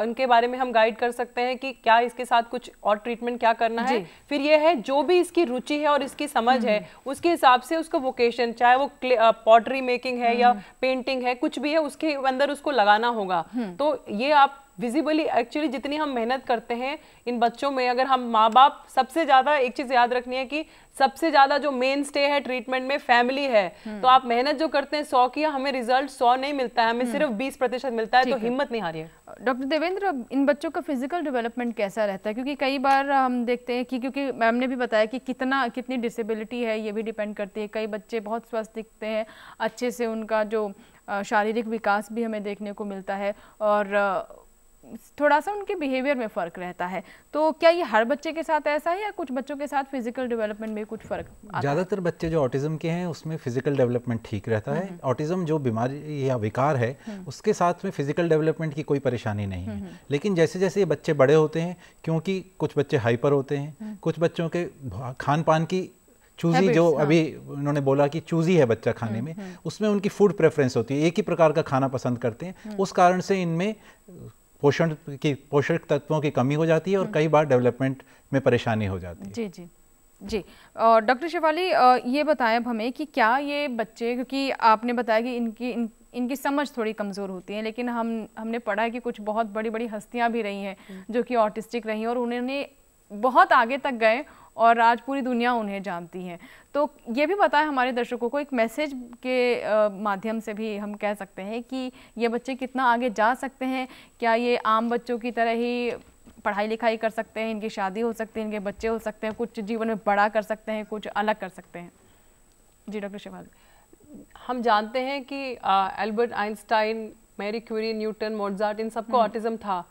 उनके बारे में हम गाइड कर सकते हैं कि क्या इसके साथ कुछ और ट्रीटमेंट क्या करना है फिर ये है जो भी इसकी रुचि है और इसकी समझ है हम्म। उसके हिसाब से उसको वोकेशन चाहे वो पॉटरी मेकिंग है या पेंटिंग हम्म। है कुछ भी है उसके अंदर उसको लगाना होगा हम्म। तो ये आप विजिबली एक्चुअली जितनी हम मेहनत करते हैं इन बच्चों में अगर हम माँ बाप सबसे ज़्यादा एक चीज़ याद रखनी है कि सबसे ज़्यादा जो मेन स्टे है ट्रीटमेंट में फैमिली है हम्म। तो आप मेहनत जो करते हैं सौ की हमें रिजल्ट सौ नहीं मिलता है हमें हम्म। सिर्फ बीस प्रतिशत मिलता है तो हिम्मत नहीं हारी है डॉक्टर देवेंद्र इन बच्चों का फिजिकल डेवलपमेंट कैसा रहता है क्योंकि कई बार हम देखते हैं कि क्योंकि मैम ने भी बताया कि कितना कितनी डिसेबिलिटी है ये भी डिपेंड करती है कई बच्चे बहुत स्वस्थ दिखते हैं अच्छे से उनका जो शारीरिक विकास भी हमें देखने को मिलता है और थोड़ा सा उनके बिहेवियर में फ़र्क रहता है तो क्या ये हर बच्चे के साथ ऐसा है या कुछ बच्चों के साथ फिजिकल डेवलपमेंट में कुछ फ़र्क ज़्यादातर बच्चे जो ऑटिज़म के हैं उसमें फिजिकल डेवलपमेंट ठीक रहता है ऑटिज़म हम्म। जो बीमारी या विकार है हम्म। उसके साथ में फिजिकल डेवलपमेंट की कोई परेशानी नहीं है हम्म। लेकिन जैसे जैसे ये बच्चे बड़े होते हैं क्योंकि कुछ बच्चे हाइपर होते हैं कुछ बच्चों के खान पान की चूजी जो हाँ। अभी उन्होंने बोला कि चूजी है बच्चा खाने में उसमें उनकी फूड प्रेफरेंस होती है एक ही प्रकार का खाना पसंद करते हैं उस कारण से इनमें पोषण की पोषक तत्वों की कमी हो जाती है और हम्म। कई बार डेवलपमेंट में परेशानी हो जाती है जी जी जी डॉक्टर शिवाली ये बताएं अब हमें कि क्या ये बच्चे क्योंकि आपने बताया कि इनकी इन, इनकी समझ थोड़ी कमज़ोर होती है लेकिन हम हमने पढ़ा है कि कुछ बहुत बड़ी बड़ी हस्तियां भी रही हैं हम्म। जो कि ऑटिस्टिक रही हैं और उन्होंने बहुत आगे तक गए और आज पूरी दुनिया उन्हें जानती है तो ये भी है हमारे दर्शकों को एक मैसेज के आ, माध्यम से भी हम कह सकते हैं कि ये बच्चे कितना आगे जा सकते हैं क्या ये आम बच्चों की तरह ही पढ़ाई लिखाई कर सकते हैं इनकी शादी हो सकती है इनके बच्चे हो सकते हैं कुछ जीवन में बड़ा कर सकते हैं कुछ अलग कर सकते हैं जी डॉक्टर शिवाल हम जानते हैं कि Albert Einstein Marie Curie Newton Mozart इन सबको हम्म। ऑटिज्म था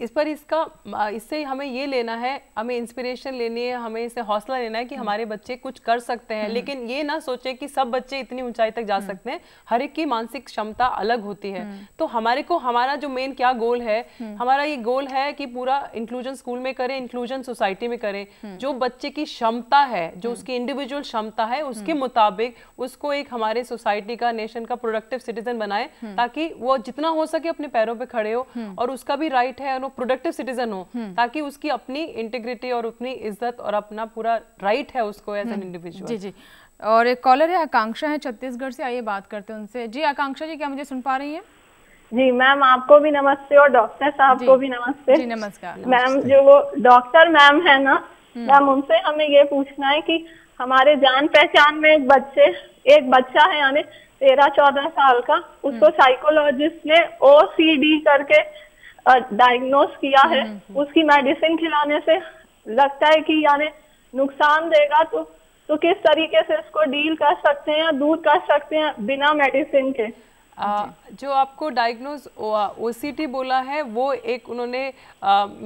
इस पर इसका इससे हमें ये लेना है हमें इंस्पिरेशन लेनी है हमें इसे हौसला लेना है कि हम्म। हमारे बच्चे कुछ कर सकते हैं हम्म। लेकिन ये ना सोचे कि सब बच्चे इतनी ऊंचाई तक जा हम्म। सकते हैं हर एक की मानसिक क्षमता अलग होती है तो हमारे को हमारा जो मेन क्या गोल है हमारा ये गोल है कि पूरा इंक्लूजन स्कूल में करें इंक्लूजन सोसाइटी में करें जो बच्चे की क्षमता है जो उसकी इंडिविजुअल क्षमता है उसके मुताबिक उसको एक हमारे सोसाइटी का नेशन का प्रोडक्टिव सिटीजन बनाए ताकि वो जितना हो सके अपने पैरों पर खड़े हो और उसका भी राइट है सिटीजन हो प्रोडक्टिव सिटीजन हो हम्म। ताकि उसकी अपनी इंटीग्रिटी और अपनी इज्जत और अपना पूरा राइट है उसको एज एन इंडिविजुअल जी जी और एक कॉलर है आकांक्षा है छत्तीसगढ़ से आइए बात करते हैं उनसे जी आकांक्षा जी क्या मुझे सुन पा रही है जी मैम आपको भी नमस्ते और डॉक्टर साहब को भी नमस्ते जी नमस्कार मैम जो वो डॉक्टर मैम है ना मैम हम्म। उनसे हमें ये पूछना है कि हमारे जान पहचान में एक बच्चे एक बच्चा है यानी तेरह चौदह साल का उसको साइकोलॉजिस्ट हम्म। ने ओ करके डायग्नोज किया है हम्म, हम्म। उसकी मेडिसिन खिलाने से लगता है कि यानी नुकसान देगा तो तो किस तरीके से इसको डील कर सकते हैं दूर कर सकते हैं बिना मेडिसिन के आ, जो आपको डायग्नोज ओसीटी बोला है वो एक उन्होंने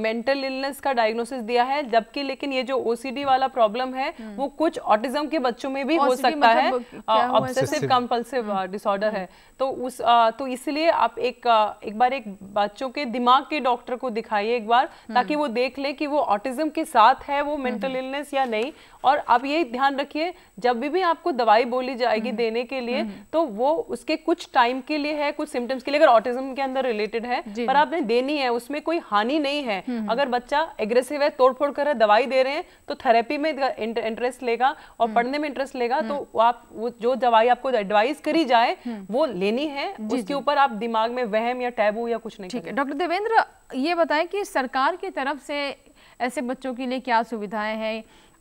मेंटल इलनेस का डायग्नोसिस दिया है जबकि लेकिन ये जो ओसीडी वाला प्रॉब्लम है हम्म। वो कुछ ऑटिज्म के बच्चों में भी हो सकता मतलब है ऑब्सेसिव कंपल्सिव डिसऑर्डर है हम्म। तो उस आ, तो इसलिए आप एक आ, एक बार एक बच्चों के दिमाग के डॉक्टर को दिखाइए एक बार हम्म। ताकि वो देख ले कि वो ऑटिज्म के साथ है वो मेंटल इलनेस या नहीं और आप ये ध्यान रखिए जब भी भी आपको दवाई बोली जाएगी हम्म। देने के लिए हम्म। तो वो उसके कुछ टाइम के लिए है कुछ सिम्टम्स के लिए अगर ऑटिज्म के अंदर रिलेटेड है पर आपने देनी है उसमें कोई हानि नहीं है हम्म, अगर बच्चा एग्रेसिव है तोड़फोड़ कर दवाई दे रहे हैं तो थेरेपी में इंटरेस्ट लेगा और पढ़ने में इंटरेस्ट लेगा तो आप वो जो दवाई आपको एडवाइस करी जाए वो लेनी है उसके ऊपर आप दिमाग में वहम या टैबू या कुछ नहीं ठीक है डॉक्टर देवेंद्र ये बताएं कि सरकार की तरफ से ऐसे बच्चों के लिए क्या सुविधाएं हैं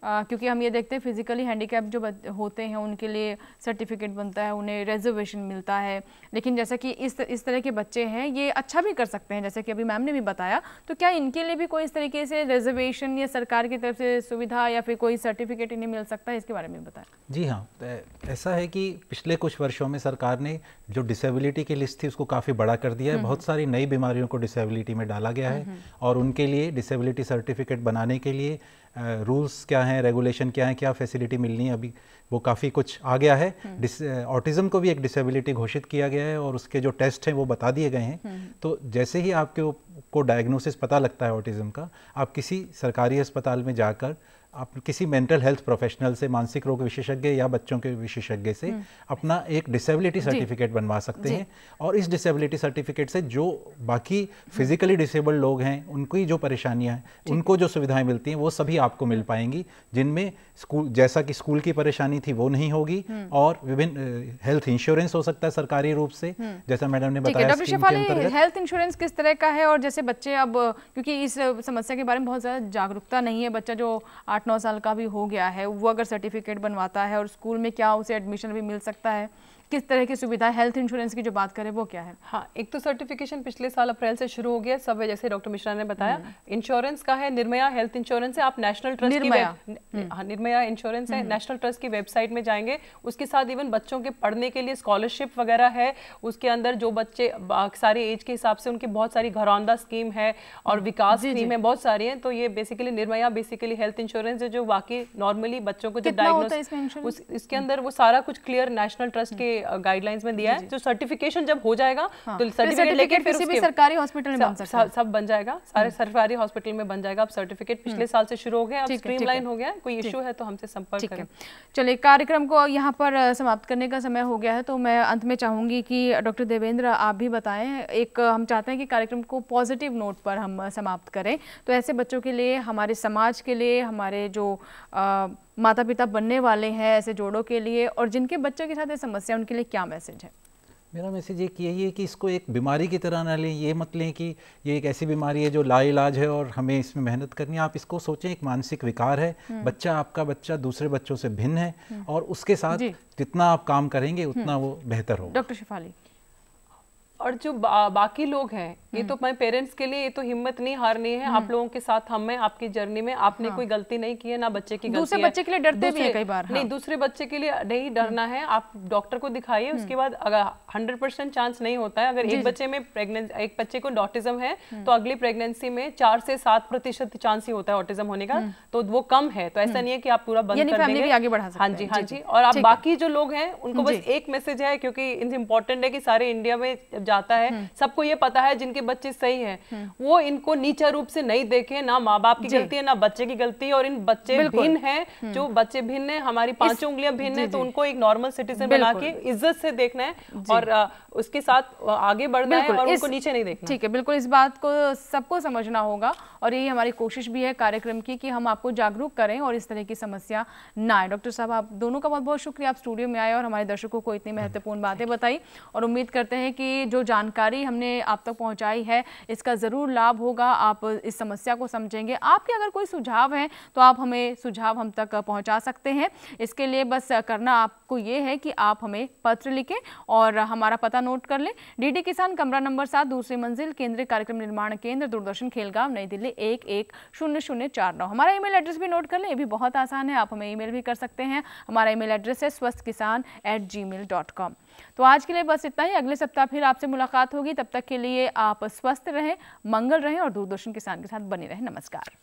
क्योंकि हम ये देखते हैं फिज़िकली हैंडीकैप जो होते हैं उनके लिए सर्टिफिकेट बनता है उन्हें रिजर्वेशन मिलता है लेकिन जैसा कि इस इस तरह के बच्चे हैं ये अच्छा भी कर सकते हैं जैसे कि अभी मैम ने भी बताया तो क्या इनके लिए भी कोई इस तरीके से रिजर्वेशन या सरकार की तरफ से सुविधा या फिर कोई सर्टिफिकेट इन्हें मिल सकता है इसके बारे में बताया जी हाँ ऐसा है कि पिछले कुछ वर्षों में सरकार ने जो डिसेबिलिटी की लिस्ट थी उसको काफ़ी बड़ा कर दिया है हम्म। बहुत सारी नई बीमारियों को डिसेबिलिटी में डाला गया है हम्म, हम्म। और उनके लिए डिसेबिलिटी सर्टिफिकेट बनाने के लिए रूल्स क्या हैं रेगुलेशन क्या है क्या फैसिलिटी मिलनी है अभी वो काफ़ी कुछ आ गया है ऑटिज़म हम्म। को भी एक डिसेबिलिटी घोषित किया गया है और उसके जो टेस्ट हैं वो बता दिए गए हैं हम्म। तो जैसे ही आपके को डायग्नोसिस पता लगता है ऑटिज़म का आप किसी सरकारी अस्पताल में जाकर आप किसी मेंटल हेल्थ प्रोफेशनल से मानसिक रोग विशेषज्ञ या बच्चों के विशेषज्ञ से हम्म। अपना एक डिसेबिलिटी सर्टिफिकेट बनवा सकते हैं और इस डिसेबिलिटी सर्टिफिकेट से जो बाकी फिजिकली डिसेबल्ड लोग हैं उनकी जो परेशानियां हैं उनको जो सुविधाएं मिलती हैं वो सभी आपको मिल पाएंगी जिनमें स्कूल जैसा कि स्कूल की परेशानी थी वो नहीं होगी हम्म। और विभिन्न हेल्थ इंश्योरेंस हो सकता है सरकारी रूप से हम्म। जैसा मैडम ने बताया हेल्थ इंश्योरेंस किस तरह का है और जैसे बच्चे अब क्योंकि इस समस्या के बारे में बहुत ज़्यादा जागरूकता नहीं है बच्चा जो आठ आठ नौ साल का भी हो गया है वो अगर सर्टिफिकेट बनवाता है और स्कूल में क्या उसे एडमिशन भी मिल सकता है किस तरह की सुविधा हेल्थ इंश्योरेंस की जो बात करें वो क्या है हाँ एक तो सर्टिफिकेशन पिछले साल अप्रैल से शुरू हो गया सब जैसे डॉक्टर मिश्रा ने बताया इंश्योरेंस हम्म। का है निर्मया हेल्थ इंश्योरेंस है आप नेशनल ट्रस्ट की निर्मया इंश्योरेंस हम्म। हाँ, है नेशनल हम्म। ट्रस्ट की वेबसाइट में जाएंगे उसके साथ इवन बच्चों के पढ़ने के लिए स्कॉलरशिप वगैरह है उसके अंदर जो बच्चे सारे एज के हिसाब से उनकी बहुत सारी घरौंदा स्कीम है और विकास स्कीम है बहुत सारी है तो ये basically Niramaya basically health insurance है जो बाकी नॉर्मली बच्चों को जो डायग्नोस इसके अंदर वो सारा कुछ क्लियर नेशनल ट्रस्ट के गाइडलाइंस में दिया है जो तो सर्टिफिकेशन जब हो जाएगा हाँ। तो सर्टिफिकेट तो लेके फिर किसी भी सरकारी हॉस्पिटल में सब बन जाएगा सारे हम्म। सरकारी हॉस्पिटल में बन जाएगा अब सर्टिफिकेट हम्म। पिछले साल से शुरू हो गया अब स्ट्रीमलाइन हो गया कोई इश्यू है तो हमसे संपर्क करें चलिए कार्यक्रम को यहाँ पर समाप्त करने का समय हो गया है तो मैं अंत में चाहूंगी कि डॉक्टर देवेंद्र आप भी बताएं एक हम चाहते हैं कि कार्यक्रम को पॉजिटिव नोट पर हम समाप्त करें तो ऐसे बच्चों के लिए हमारे समाज के लिए हमारे जो आ, माता पिता बनने वाले हैं ऐसे जोड़ों के लिए और जिनके बच्चों के साथ ये समस्या उनके लिए क्या मैसेज है मेरा मैसेज एक यही है कि इसको एक बीमारी की तरह ना लें ये मत लें कि ये एक ऐसी बीमारी है जो लाइलाज है और हमें इसमें मेहनत करनी है आप इसको सोचें एक मानसिक विकार है हम्म। बच्चा आपका बच्चा दूसरे बच्चों से भिन्न है हम्म। और उसके साथ जितना आप काम करेंगे हम्म। उतना वो बेहतर होगा डॉक्टर शिफाली और जो बा, बाकी लोग हैं ये हम्म। तो माई पेरेंट्स के लिए ये तो हिम्मत नहीं हारनी है आप हम्म। लोगों के साथ हम हैं आपकी जर्नी में आपने हाँ। कोई गलती नहीं की है ना बच्चे की दूसरे बच्चे के लिए डरते भी कई बार नहीं हाँ। दूसरे बच्चे के लिए नहीं डरना हम्म। है आप डॉक्टर को दिखाइए उसके बाद अगर हंड्रेड परसेंट चांस नहीं होता है अगर एक बच्चे में प्रेगनेंस एक बच्चे को ऑटिज्म है तो अगली प्रेगनेंसी में चार से सात प्रतिशत चांस ही होता है ऑटिज्म होने का तो वो कम है तो ऐसा नहीं है की आप पूरा बंद आगे बढ़ा हाँ जी हाँ जी और आप बाकी जो लोग हैं उनको बस एक मैसेज है क्योंकि इम्पोर्टेंट है की सारे इंडिया में जाता है हम्म। सबको ये पता है जिनके बच्चे सही हैं हम्म। वो इनको नीचा रूप से नहीं देखे ना माँ बाप की गलती है ना बच्चे की गलती है और इन बच्चे भिन्न है हम्म। जो बच्चे भिन्न है हमारी पांचों उंगलियां भिन्न है तो उनको एक नॉर्मल सिटीजन बना के इज्जत से देखना है और उसके साथ आगे बढ़ना है और उनको नीचे नहीं देखना ठीक है बिल्कुल इस बात को सबको समझना होगा और यही हमारी कोशिश भी है कार्यक्रम की कि हम आपको जागरूक करें और इस तरह की समस्या ना आए डॉक्टर साहब आप दोनों का बहुत बहुत शुक्रिया आप स्टूडियो में आए और हमारे दर्शकों को इतनी महत्वपूर्ण बातें बताई और उम्मीद करते हैं कि जो जानकारी हमने आप तक पहुँचाई है इसका ज़रूर लाभ होगा आप इस समस्या को समझेंगे आपके अगर कोई सुझाव है तो आप हमें सुझाव हम तक पहुँचा सकते हैं इसके लिए बस करना आपको ये है कि आप हमें पत्र लिखें और हमारा पता नोट कर लें डी किसान कमरा नंबर सात दूसरी मंजिल केंद्रीय कार्यक्रम निर्माण केंद्र दूरदर्शन खेलगांव नई दिल्ली एक एक शून्य शून्य चार नौ हमारा ईमेल एड्रेस भी नोट कर लें ये भी बहुत आसान है आप हमें ईमेल भी कर सकते हैं हमारा ईमेल एड्रेस है Swasth Kisan at Gmail dot com तो आज के लिए बस इतना ही अगले सप्ताह फिर आपसे मुलाकात होगी तब तक के लिए आप स्वस्थ रहें मंगल रहें और दूरदर्शन किसान के साथ बने रहें नमस्कार